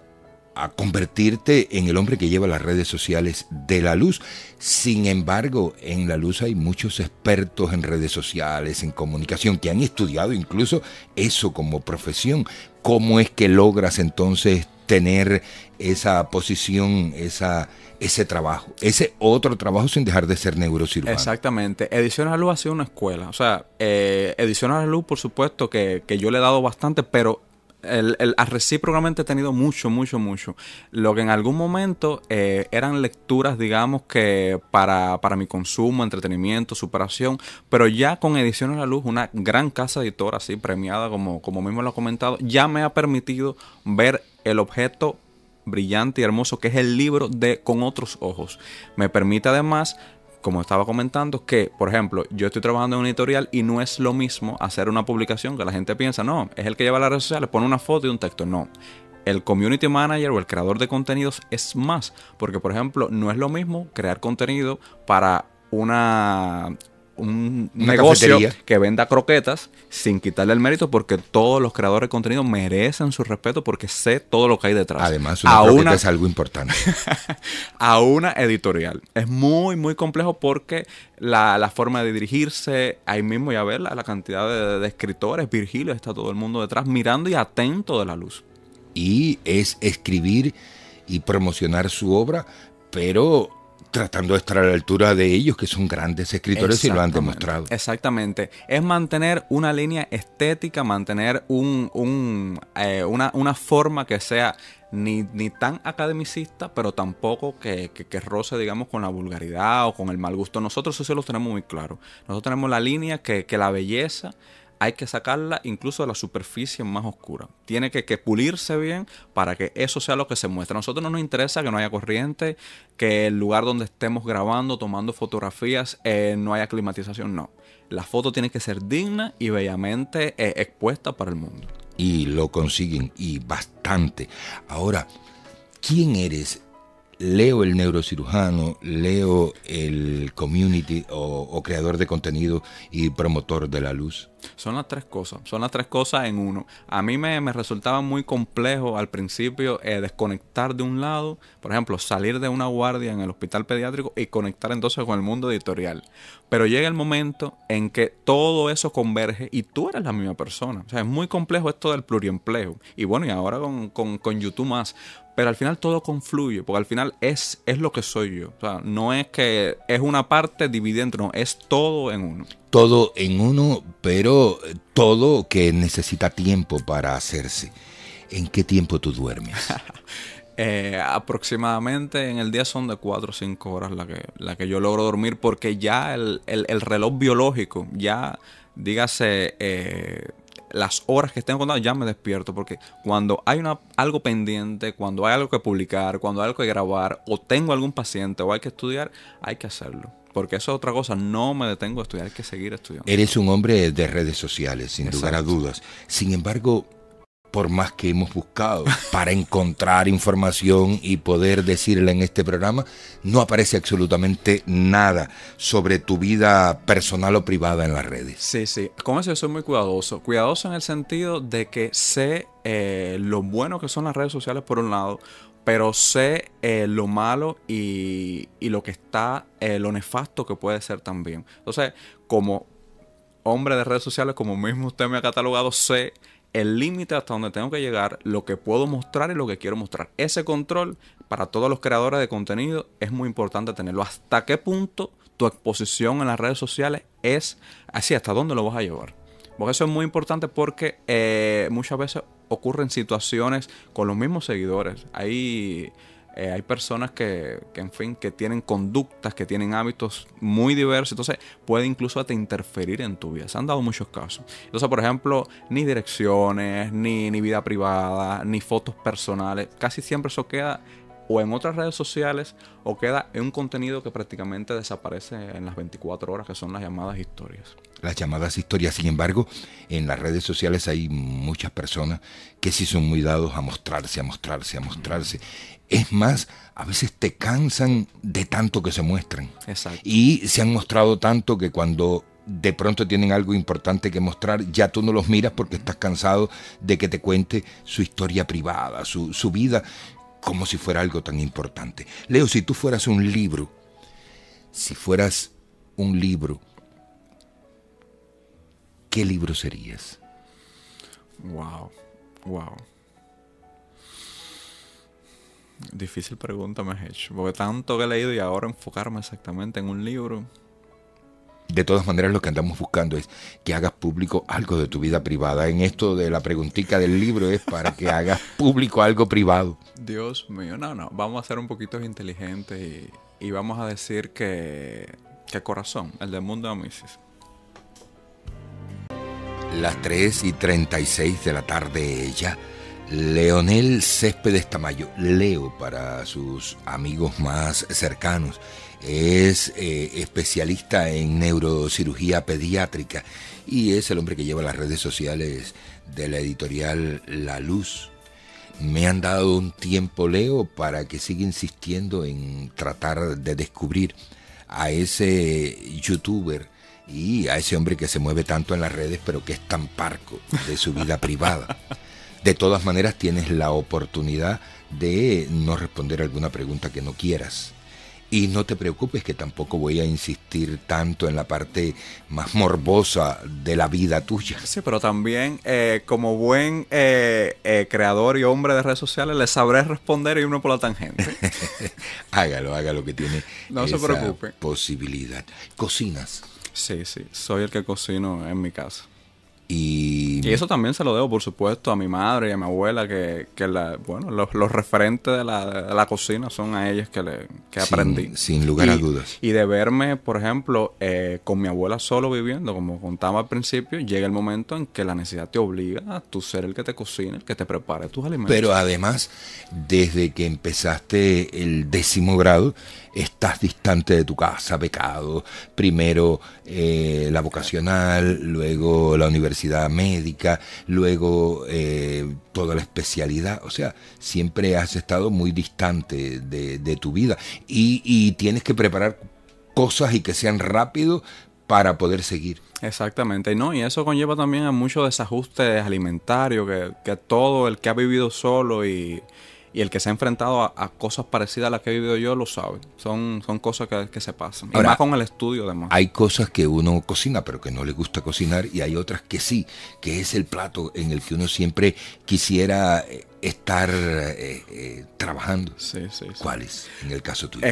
a convertirte en el hombre que lleva las redes sociales de la luz. Sin embargo, en la luz hay muchos expertos en redes sociales, en comunicación, que han estudiado incluso eso como profesión. ¿Cómo es que logras entonces tener esa posición, esa, ese trabajo, ese otro trabajo sin dejar de ser neurocirujano. Exactamente. Edición a la Luz ha sido una escuela. O sea, eh, edición a a Luz, por supuesto, que, que, yo le he dado bastante, pero el, recíprocamente he tenido mucho, mucho, mucho. Lo que en algún momento eh, eran lecturas, digamos, que para, para, mi consumo, entretenimiento, superación, pero ya con Ediciones a la Luz, una gran casa editora, así premiada, como, como mismo lo ha comentado, ya me ha permitido ver el objeto brillante y hermoso que es el libro de con otros ojos. Me permite además como estaba comentando, que, por ejemplo, yo estoy trabajando en un editorial y no es lo mismo hacer una publicación que la gente piensa, no, es el que lleva las redes sociales, pone una foto y un texto. No. El community manager o el creador de contenidos es más, porque por ejemplo, no es lo mismo crear contenido para una un negocio que venda croquetas sin quitarle el mérito porque todos los creadores de contenido merecen su respeto porque sé todo lo que hay detrás. Además, una a es algo importante. a una editorial. Es muy, muy complejo porque la, forma de dirigirse, ahí mismo ya ver la, la cantidad de, de, escritores, Virgilio, está todo el mundo detrás mirando y atento de la luz. Y es escribir y promocionar su obra, pero tratando de estar a la altura de ellos, que son grandes escritores y lo han demostrado. Exactamente. Es mantener una línea estética, mantener un, eh, una, forma que sea ni, tan academicista, pero tampoco que, que, roce, digamos, con la vulgaridad o con el mal gusto. Nosotros eso sí lo tenemos muy claro. Nosotros tenemos la línea que, que la belleza hay que sacarla incluso de la superficie más oscura. Tiene que, pulirse bien para que eso sea lo que se muestra. A nosotros no nos interesa que no haya corriente, que el lugar donde estemos grabando, tomando fotografías, eh, no haya climatización, no. La foto tiene que ser digna y bellamente eh, expuesta para el mundo. Y lo consiguen, y bastante. Ahora, ¿quién eres leo el neurocirujano, leo el community o, creador de contenido y promotor de la luz? Son las tres cosas, son las tres cosas en uno. A mí me, resultaba muy complejo al principio eh, desconectar de un lado, por ejemplo, salir de una guardia en el hospital pediátrico y conectar entonces con el mundo editorial. Pero llega el momento en que todo eso converge y tú eres la misma persona. O sea, es muy complejo esto del pluriempleo. Y bueno, y ahora con YouTube más. Pero al final todo confluye, porque al final es, es lo que soy yo. no es que es una parte dividente, no, es todo en uno. Todo en uno, pero eh, todo que necesita tiempo para hacerse. ¿En qué tiempo tú duermes? Eh, aproximadamente en el día son de 4 o 5 horas la que, la que yo logro dormir porque ya el, reloj biológico, ya dígase eh, las horas que estén contando, ya me despierto. Porque cuando hay una, algo pendiente, cuando hay algo que publicar, cuando hay algo que grabar, o tengo algún paciente o hay que estudiar, hay que hacerlo. Porque eso es otra cosa, no me detengo a estudiar, hay que seguir estudiando. Eres un hombre de redes sociales, sin lugar a dudas. Sin embargo, por más que hemos buscado para encontrar información y poder decirle en este programa, no aparece absolutamente nada sobre tu vida personal o privada en las redes. Sí, sí, con eso yo soy muy cuidadoso. Cuidadoso en el sentido de que sé eh, lo bueno que son las redes sociales por un lado, pero sé eh, lo malo y, lo que está, eh, lo nefasto que puede ser también. Entonces, como hombre de redes sociales, como mismo usted me ha catalogado, sé el límite hasta donde tengo que llegar, lo que puedo mostrar y lo que quiero mostrar. Ese control para todos los creadores de contenido es muy importante tenerlo. ¿Hasta qué punto tu exposición en las redes sociales es así? ¿Hasta dónde lo vas a llevar? Porque eso es muy importante porque eh, muchas veces ocurren situaciones con los mismos seguidores. Hay eh, hay personas que, en fin, que tienen conductas, que tienen hábitos muy diversos, entonces puede incluso te interferir en tu vida. Se han dado muchos casos. Entonces, por ejemplo, ni direcciones, ni, ni vida privada, ni fotos personales, casi siempre eso queda o en otras redes sociales o queda en un contenido que prácticamente desaparece en las 24 horas, que son las llamadas historias. Las llamadas historias, sin embargo, en las redes sociales hay muchas personas que sí son muy dados a mostrarse, a mostrarse, a mostrarse. Es más, a veces te cansan de tanto que se muestran. Exacto. Y se han mostrado tanto que cuando de pronto tienen algo importante que mostrar, ya tú no los miras porque estás cansado de que te cuente su historia privada, su, su vida como si fuera algo tan importante. Leo, si tú fueras un libro, si fueras un libro, ¿qué libro serías? Wow, wow. Difícil pregunta me has hecho, porque tanto que he leído y ahora enfocarme exactamente en un libro de todas maneras lo que andamos buscando es que hagas público algo de tu vida privada. En esto de la preguntica del libro es para que hagas público algo privado. Dios mío, no, no, vamos a ser un poquito inteligentes y, vamos a decir que, que corazón, el del mundo de Amisis. Las 3 y 36 de la tarde ella, Leonel Céspedes Tamayo, Leo para sus amigos más cercanos es eh, especialista en neurocirugía pediátrica y es el hombre que lleva las redes sociales de la editorial La Luz. Me han dado un tiempo, Leo, para que siga insistiendo en tratar de descubrir a ese youtuber y a ese hombre que se mueve tanto en las redes, pero que es tan parco de su vida privada. De todas maneras, tienes la oportunidad de no responder alguna pregunta que no quieras y no te preocupes que tampoco voy a insistir tanto en la parte más morbosa de la vida tuya. Sí, pero también eh, como buen eh, eh, creador y hombre de redes sociales le sabré responder y uno por la tangente. hágalo, hágalo que tiene no se preocupe. posibilidad. ¿Cocinas? Sí, sí, soy el que cocino en mi casa. Y... eso también se lo debo, por supuesto, a mi madre y a mi abuela, que, la, bueno, los, referentes de la, cocina son a ellas que, le, aprendí. Sin lugar a dudas. Y de verme, por ejemplo, eh, con mi abuela solo viviendo, como contaba al principio, llega el momento en que la necesidad te obliga a tu ser el que te cocine, el que te prepare tus alimentos. Pero además, desde que empezaste el décimo grado, estás distante de tu casa, pecado, primero eh, la vocacional, luego la universidad médica, luego eh, toda la especialidad, o sea, siempre has estado muy distante de, tu vida y, tienes que preparar cosas y que sean rápido para poder seguir. Exactamente, ¿no? Y eso conlleva también a muchos desajustes alimentarios que todo el que ha vivido solo y, y el que se ha enfrentado a, cosas parecidas a las que he vivido yo lo sabe. Son, son cosas que, que se pasan. y más con el estudio, además. Hay cosas que uno cocina, pero que no le gusta cocinar, y hay otras que sí, que es el plato en el que uno siempre quisiera eh, estar eh, eh, trabajando. Sí, sí, sí. ¿Cuáles, en el caso tuyo?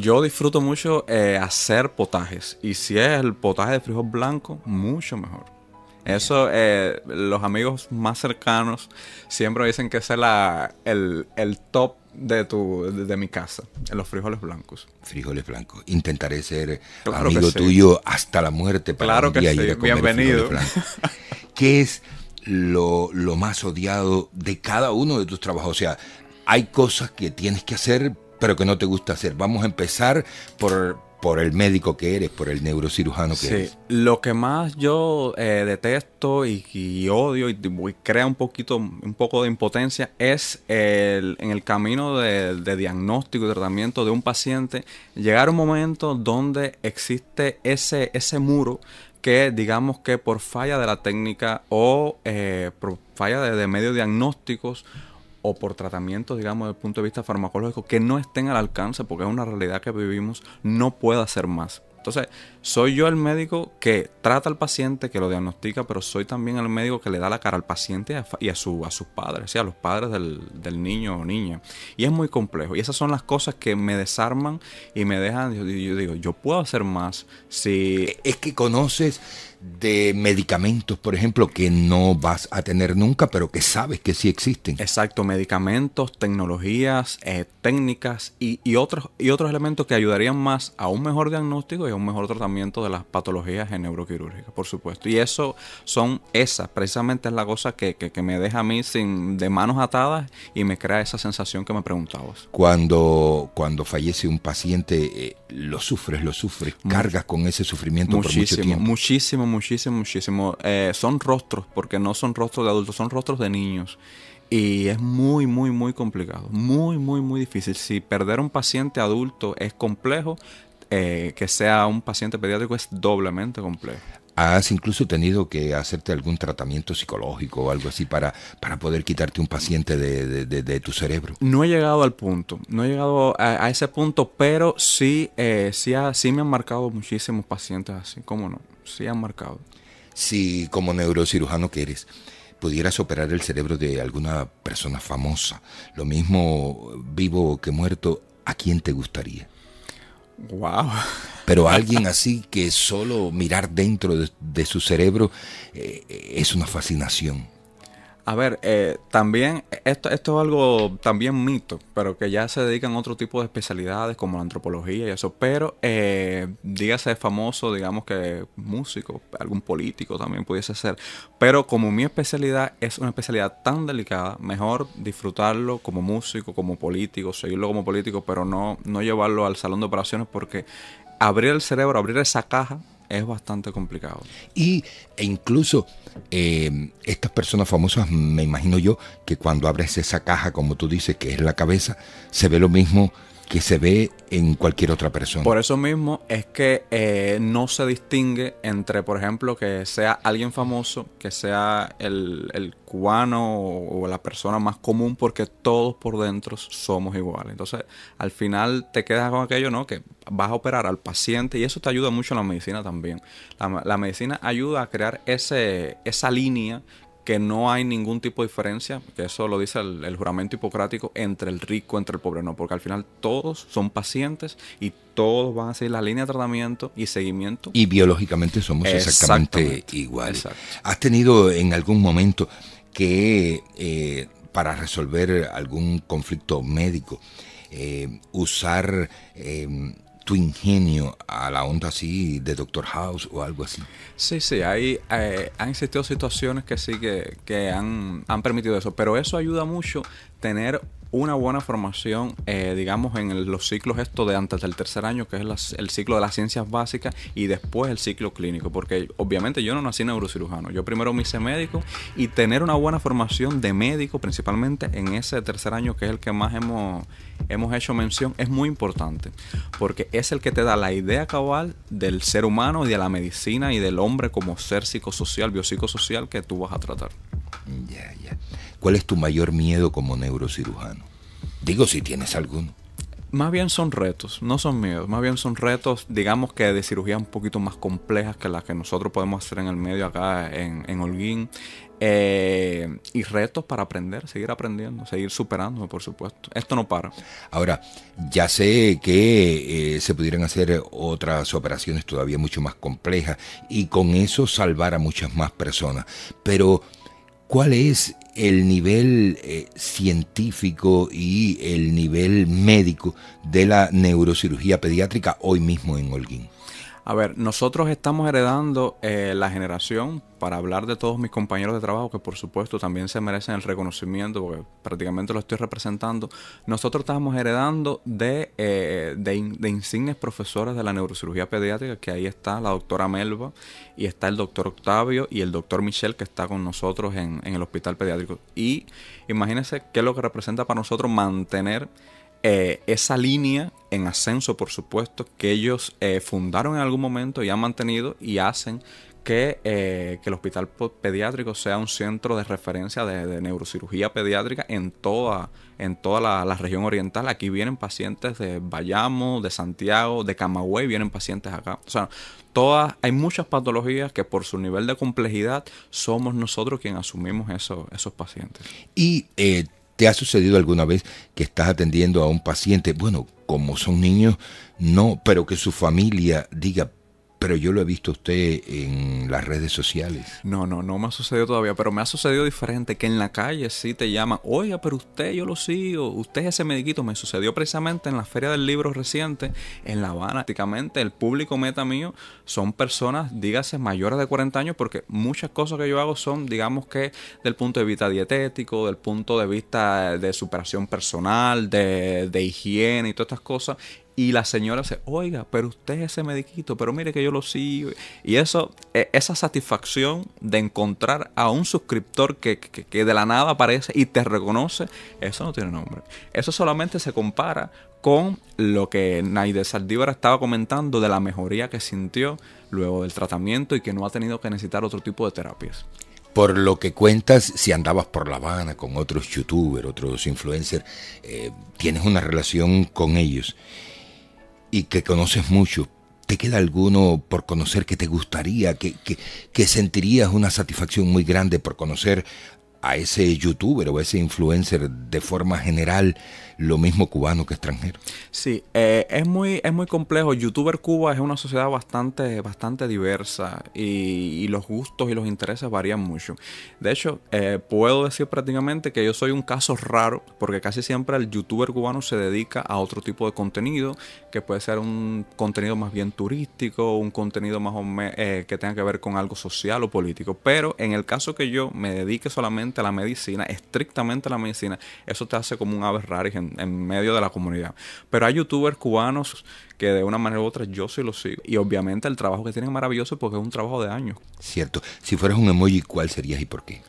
yo disfruto mucho hacer potajes. Y si es el potaje de frijol blanco, mucho mejor. Eso, eh, los amigos más cercanos siempre dicen que es el, top de, tu, de, mi casa, los frijoles blancos. Frijoles blancos. Intentaré ser amigo tuyo hasta la muerte para claro que sí. Bienvenido. ¿Qué es lo, lo más odiado de cada uno de tus trabajos? O sea, hay cosas que tienes que hacer pero que no te gusta hacer. Vamos a empezar por, por el médico que eres, por el neurocirujano que sí. Lo que más yo eh, detesto y, odio y, crea un poquito, un poco de impotencia es el, en el camino de, diagnóstico y tratamiento de un paciente llegar a un momento donde existe ese, ese muro que digamos que por falla de la técnica o eh, por falla de medios diagnósticos o por tratamientos, digamos, desde el punto de vista farmacológico, que no estén al alcance, porque es una realidad que vivimos, no puedo hacer más. Entonces, soy yo el médico que trata al paciente, que lo diagnostica, pero soy también el médico que le da la cara al paciente y a, su, a sus padres, a los padres del, niño o niña. Y es muy complejo. Y esas son las cosas que me desarman y me dejan, yo digo, yo puedo hacer más si... Es que conoces de medicamentos, por ejemplo, que no vas a tener nunca, pero que sabes que sí existen. Exacto, medicamentos, tecnologías, eh, técnicas y, otros, y otros elementos que ayudarían más a un mejor diagnóstico y a un mejor tratamiento de las patologías en neuroquirúrgica, por supuesto. Y eso son esas, precisamente es la cosa que, me deja a mí sin, de manos atadas y me crea esa sensación que me preguntabas. Cuando, cuando fallece un paciente, eh, lo sufres, lo sufres, cargas con ese sufrimiento por mucho tiempo. Muchísimo muchísimo, muchísimo. Eh, son rostros, porque no son rostros de adultos, son rostros de niños. Y es muy, muy, muy complicado. Muy, muy, muy difícil. Si perder un paciente adulto es complejo, eh, que sea un paciente pediátrico es doblemente complejo. ¿Has incluso tenido que hacerte algún tratamiento psicológico o algo así para, para poder quitarte un paciente de, tu cerebro? No he llegado al punto, no he llegado a, ese punto, pero sí, eh, sí me han marcado muchísimos pacientes así, ¿cómo no? se han marcado. Si como neurocirujano que eres, pudieras operar el cerebro de alguna persona famosa, lo mismo vivo que muerto, ¿a quién te gustaría? Pero alguien así que solo mirar dentro de, su cerebro eh, es una fascinación. A ver, eh, también, esto, esto es algo también mito, pero que ya se dedican a otro tipo de especialidades como la antropología y eso, pero eh, dígase famoso, digamos que músico, algún político también pudiese ser, pero como mi especialidad es una especialidad tan delicada, mejor disfrutarlo como músico, como político, seguirlo como político, pero no, no llevarlo al salón de operaciones porque abrir el cerebro, abrir esa caja es bastante complicado. Y, e incluso eh, estas personas famosas, me imagino yo, que cuando abres esa caja, como tú dices, que es la cabeza, se ve lo mismo que se ve en cualquier otra persona. Por eso mismo es que eh, no se distingue entre, por ejemplo, que sea alguien famoso, que sea el, el cubano o, la persona más común, porque todos por dentro somos iguales. Entonces, al final te quedas con aquello, ¿no? Que vas a operar al paciente y eso te ayuda mucho en la medicina también. La, la medicina ayuda a crear ese, esa línea que no hay ningún tipo de diferencia, que eso lo dice el, juramento hipocrático, entre el rico, entre el pobre, no, porque al final todos son pacientes y todos van a seguir la línea de tratamiento y seguimiento. Y biológicamente somos exactamente, iguales. ¿Has tenido en algún momento que, eh, para resolver algún conflicto médico, eh, usar... Eh, tu ingenio a la onda así de Doctor House o algo así. Sí, sí, hay, eh, han existido situaciones que sí que, que han, han permitido eso, pero eso ayuda mucho tener una buena formación, eh, digamos, en los ciclos esto de antes del tercer año, que es el ciclo de las ciencias básicas y después el ciclo clínico, porque obviamente yo no nací neurocirujano, yo primero me hice médico y tener una buena formación de médico, principalmente en ese tercer año, que es el que más hemos, hemos hecho mención, es muy importante, porque es el que te da la idea cabal del ser humano y de la medicina y del hombre como ser psicosocial, biopsicosocial que tú vas a tratar. Ya, ya. ¿Cuál es tu mayor miedo como neurocirujano? Digo, si tienes alguno. Más bien son retos, no son miedos, más bien son retos, digamos que de cirugía un poquito más complejas que las que nosotros podemos hacer en el medio acá en, Holguín. Eh, y retos para aprender, seguir aprendiendo, seguir superándome, por supuesto. Esto no para. Ahora, ya sé que eh, se pudieran hacer otras operaciones todavía mucho más complejas y con eso salvar a muchas más personas, pero ¿Cuál es el nivel eh, científico y el nivel médico de la neurocirugía pediátrica hoy mismo en Holguín? A ver, nosotros estamos heredando eh, la generación, para hablar de todos mis compañeros de trabajo, que por supuesto también se merecen el reconocimiento, porque prácticamente lo estoy representando, nosotros estamos heredando de, eh, de, de insignes profesores de la neurocirugía pediátrica, que ahí está la doctora Melba, y está el doctor Octavio y el doctor Michel, que está con nosotros en, en el hospital pediátrico. Y imagínense qué es lo que representa para nosotros mantener eh, esa línea en ascenso, por supuesto, que ellos eh, fundaron en algún momento y han mantenido y hacen que, eh, el hospital pediátrico sea un centro de referencia de, neurocirugía pediátrica en toda, en toda la, región oriental. Aquí vienen pacientes de Bayamo, de Santiago, de Camagüey, vienen pacientes acá. O sea, todas, hay muchas patologías que por su nivel de complejidad somos nosotros quienes asumimos eso, esos pacientes. Y ¿Te ha sucedido alguna vez que estás atendiendo a un paciente? Bueno, como son niños, no, pero que su familia diga, pero yo lo he visto usted en las redes sociales. No, no, no me ha sucedido todavía, pero me ha sucedido diferente, que en la calle sí te llaman. oiga, pero usted yo lo sigo, usted es ese mediquito. Me sucedió precisamente en la Feria del Libro reciente en La Habana. Prácticamente el público meta mío son personas, dígase, mayores de 40 años, porque muchas cosas que yo hago son, digamos que, del punto de vista dietético, del punto de vista de superación personal, de, de higiene y todas estas cosas. Y la señora dice, oiga, pero usted es ese mediquito, pero mire que yo lo sigo. Y eso, e, esa satisfacción de encontrar a un suscriptor que, que, de la nada aparece y te reconoce, eso no tiene nombre. Eso solamente se compara con lo que Naide Saldívar estaba comentando de la mejoría que sintió luego del tratamiento y que no ha tenido que necesitar otro tipo de terapias. Por lo que cuentas, si andabas por La Habana con otros youtubers, otros influencers, eh, tienes una relación con ellos y que conoces mucho, ¿te queda alguno por conocer que te gustaría, que, sentirías una satisfacción muy grande por conocer a ese youtuber o a ese influencer de forma general, lo mismo cubano que extranjero. Sí, eh, es, muy, es muy complejo. Youtuber Cuba es una sociedad bastante, bastante diversa y, los gustos y los intereses varían mucho. De hecho, eh, puedo decir prácticamente que yo soy un caso raro porque casi siempre el youtuber cubano se dedica a otro tipo de contenido, que puede ser un contenido más bien turístico, un contenido más eh, que tenga que ver con algo social o político. Pero en el caso que yo me dedique solamente la medicina, estrictamente la medicina, eso te hace como un ave en, medio de la comunidad. Pero hay youtubers cubanos que de una manera u otra yo sí lo sigo. Y obviamente el trabajo que tienen es maravilloso porque es un trabajo de años. Cierto. Si fueras un emoji, ¿cuál serías y por qué?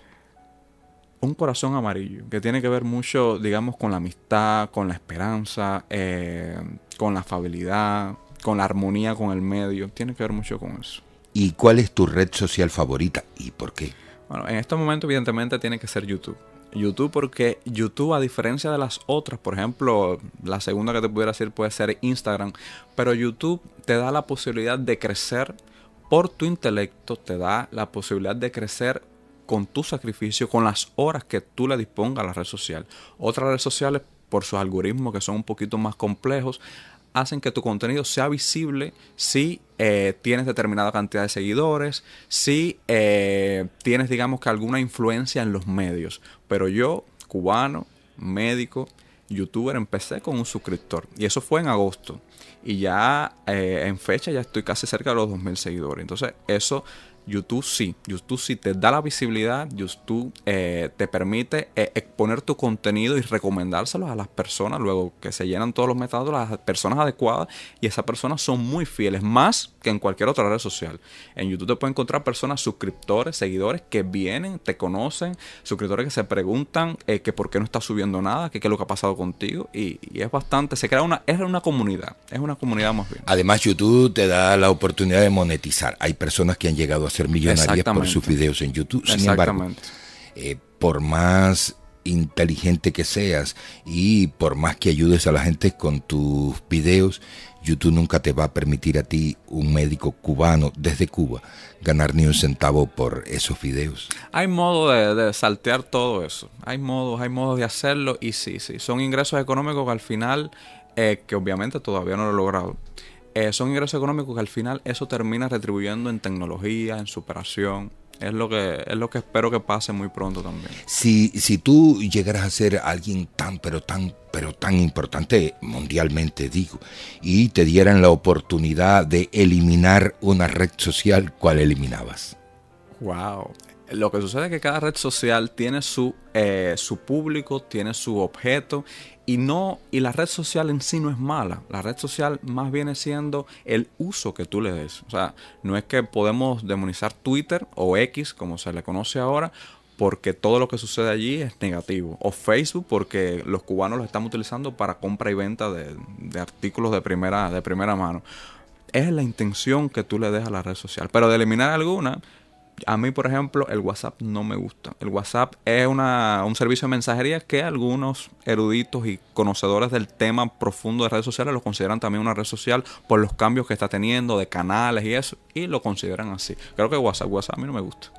un corazón amarillo, que tiene que ver mucho, digamos, con la amistad, con la esperanza, eh, con la afabilidad, con la armonía con el medio. Tiene que ver mucho con eso. ¿Y cuál es tu red social favorita y por qué? Bueno, en este momento, evidentemente tiene que ser YouTube. YouTube porque YouTube a diferencia de las otras, por ejemplo, la segunda que te pudiera decir puede ser Instagram, pero YouTube te da la posibilidad de crecer por tu intelecto, te da la posibilidad de crecer con tu sacrificio, con las horas que tú le dispongas a la red social. Otras redes sociales por sus algoritmos que son un poquito más complejos, hacen que tu contenido sea visible si eh, tienes determinada cantidad de seguidores, si eh, tienes, digamos, que alguna influencia en los medios. Pero yo, cubano, médico, youtuber, empecé con un suscriptor. Y eso fue en agosto. Y ya eh, en fecha ya estoy casi cerca de los 2.000 seguidores. Entonces, eso YouTube sí, YouTube sí te da la visibilidad, YouTube eh, te permite eh, exponer tu contenido y recomendárselo a las personas, luego que se llenan todos los metadatos, las personas adecuadas y esas personas son muy fieles, más que en cualquier otra red social. En YouTube te pueden encontrar personas, suscriptores, seguidores que vienen, te conocen, suscriptores que se preguntan eh, que por qué no estás subiendo nada, qué es lo que ha pasado contigo y, es bastante, se crea una, es una comunidad, es una comunidad más bien. Además YouTube te da la oportunidad de monetizar, hay personas que han llegado a ser millonaria por sus videos en YouTube. Sin embargo, eh, por más inteligente que seas y por más que ayudes a la gente con tus videos, YouTube nunca te va a permitir a ti, un médico cubano desde Cuba, ganar ni un centavo por esos videos. Hay modo de, saltear todo eso. Hay modos, hay modos de hacerlo y sí, sí. Son ingresos económicos al final, eh, que obviamente todavía no lo he logrado, eh, son ingresos económicos que al final eso termina retribuyendo en tecnología, en superación. Es lo que, es lo que espero que pase muy pronto también. Si, si tú llegaras a ser alguien tan, pero tan, pero tan importante mundialmente, digo, y te dieran la oportunidad de eliminar una red social, ¿cuál eliminabas? Wow. Lo que sucede es que cada red social tiene su, eh, su público, tiene su objeto y, no, y la red social en sí no es mala. La red social más viene siendo el uso que tú le des. O sea, no es que podemos demonizar Twitter o X, como se le conoce ahora, porque todo lo que sucede allí es negativo. O Facebook, porque los cubanos lo están utilizando para compra y venta de, artículos de primera, de primera mano. Es la intención que tú le des a la red social. Pero de eliminar alguna, a mí, por ejemplo, el WhatsApp no me gusta. El WhatsApp es una, un servicio de mensajería que algunos eruditos y conocedores del tema profundo de redes sociales lo consideran también una red social por los cambios que está teniendo de canales y eso, y lo consideran así. Creo que WhatsApp, WhatsApp a mí no me gusta.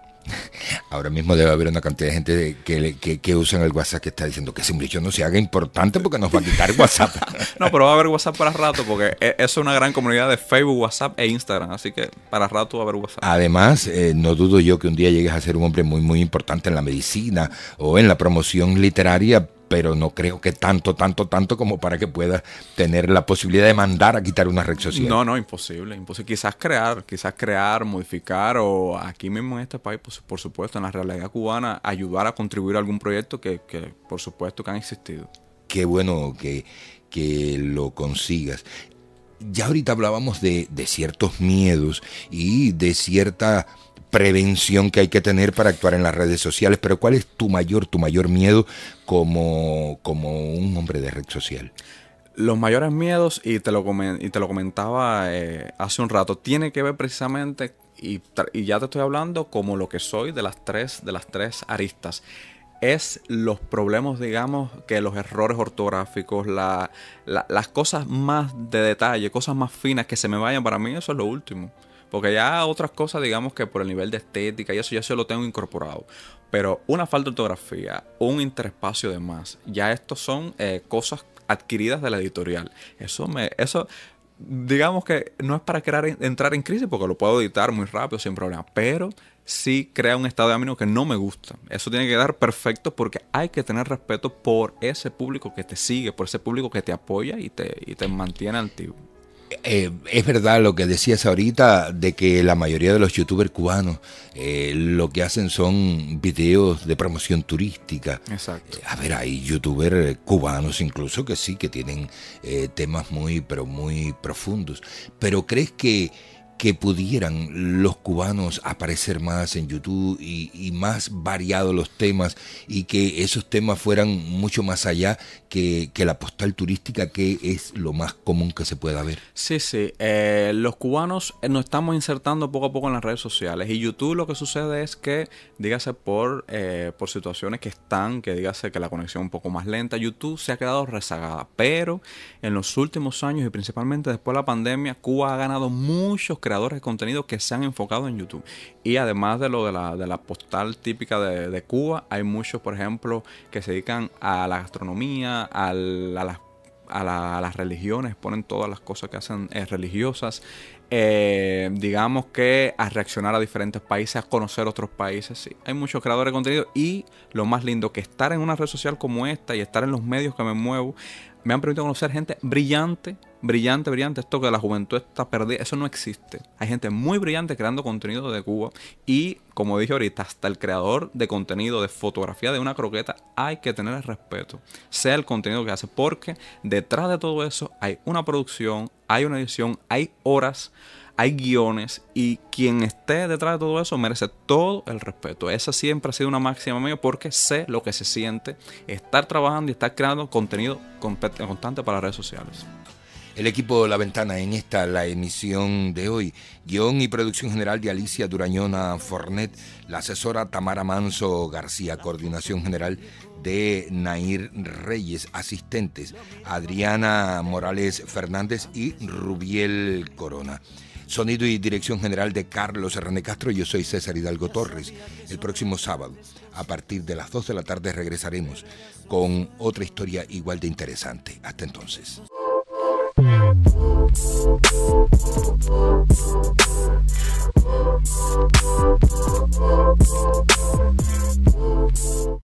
Ahora mismo debe haber una cantidad de gente que, que, que, usan el WhatsApp que está diciendo que ese muchacho no se haga importante porque nos va a quitar WhatsApp. no, pero va a haber WhatsApp para rato porque e, es una gran comunidad de Facebook, WhatsApp e Instagram. Así que para rato va a haber WhatsApp. Además, eh, no dudo yo que un día llegues a ser un hombre muy, muy importante en la medicina o en la promoción literaria pero no creo que tanto, tanto, tanto como para que pueda tener la posibilidad de mandar a quitar una red social. No, no, imposible, Quizás crear, quizás crear, modificar o aquí mismo en este país, pues, por, supuesto, en la realidad cubana, ayudar a contribuir a algún proyecto que, por supuesto que han existido. Qué bueno que, que lo consigas ya ahorita hablábamos de, de, ciertos miedos y de cierta prevención que hay que tener para actuar en las redes sociales, pero ¿cuál es tu mayor, tu mayor miedo como, como un hombre de red social? Los mayores miedos, y te lo, y te lo comentaba eh, hace un rato, tiene que ver precisamente, y, ya te estoy hablando como lo que soy de las tres, de las tres aristas. Es los problemas, digamos, que los errores ortográficos, las cosas más de detalle, cosas más finas que se me vayan, para mí eso es lo último. Porque ya otras cosas, digamos que por el nivel de estética y eso ya se lo tengo incorporado. Pero una falta de ortografía, un interespacio de más, ya estos son eh, cosas adquiridas de la editorial. Eso me, eso, digamos que no es para crear, entrar en crisis porque lo puedo editar muy rápido sin problema, pero sí crea un estado de ánimo que no me gusta. Eso tiene que quedar perfecto porque hay que tener respeto por ese público que te sigue, por ese público que te apoya y te, y te mantiene activo. Eh, es verdad lo que decías ahorita de que la mayoría de los youtubers cubanos eh, lo que hacen son videos de promoción turística. Exacto. Eh, a ver, hay youtubers cubanos incluso que sí, que tienen temas muy, pero muy profundos. Pero crees que que pudieran los cubanos aparecer más en YouTube y, más variados los temas y que esos temas fueran mucho más allá que, la postal turística que es lo más común que se pueda ver. Sí, sí, eh, los cubanos eh, nos estamos insertando poco a poco en las redes sociales y YouTube lo que sucede es que, dígase por, eh, por situaciones que están, que dígase que la conexión es un poco más lenta, YouTube se ha quedado rezagada, pero en los últimos años y principalmente después de la pandemia, Cuba ha ganado muchos creadores de contenido que se han enfocado en YouTube. Y además de lo de la, postal típica de, Cuba, hay muchos, por ejemplo, que se dedican a la gastronomía, a, las, las religiones, ponen todas las cosas que hacen eh, religiosas, eh, digamos que a reaccionar a diferentes países, a conocer otros países. Sí, hay muchos creadores de contenido y lo más lindo que estar en una red social como esta y estar en los medios que me muevo me han permitido conocer gente brillante, brillante, brillante. Esto que la juventud está perdida, eso no existe. Hay gente muy brillante creando contenido de Cuba. Y como dije ahorita, hasta el creador de contenido, de fotografía de una croqueta, hay que tener el respeto. Sea el contenido que hace, porque detrás de todo eso hay una producción, hay una edición, hay horas hay guiones y quien esté detrás de todo eso merece todo el respeto. Esa siempre ha sido una máxima mía porque sé lo que se siente estar trabajando y estar creando contenido constante para las redes sociales. El equipo La Ventana en esta la emisión de hoy. Guión y producción general de Alicia Durañona Fornet, la asesora Tamara Manso García, coordinación general de Nair Reyes, asistentes Adriana Morales Fernández y Rubiel Corona. Sonido y dirección general de Carlos Hernández Castro. Yo soy César Hidalgo Torres. El próximo sábado, a partir de las 2 de la tarde, regresaremos con otra historia igual de interesante. Hasta entonces.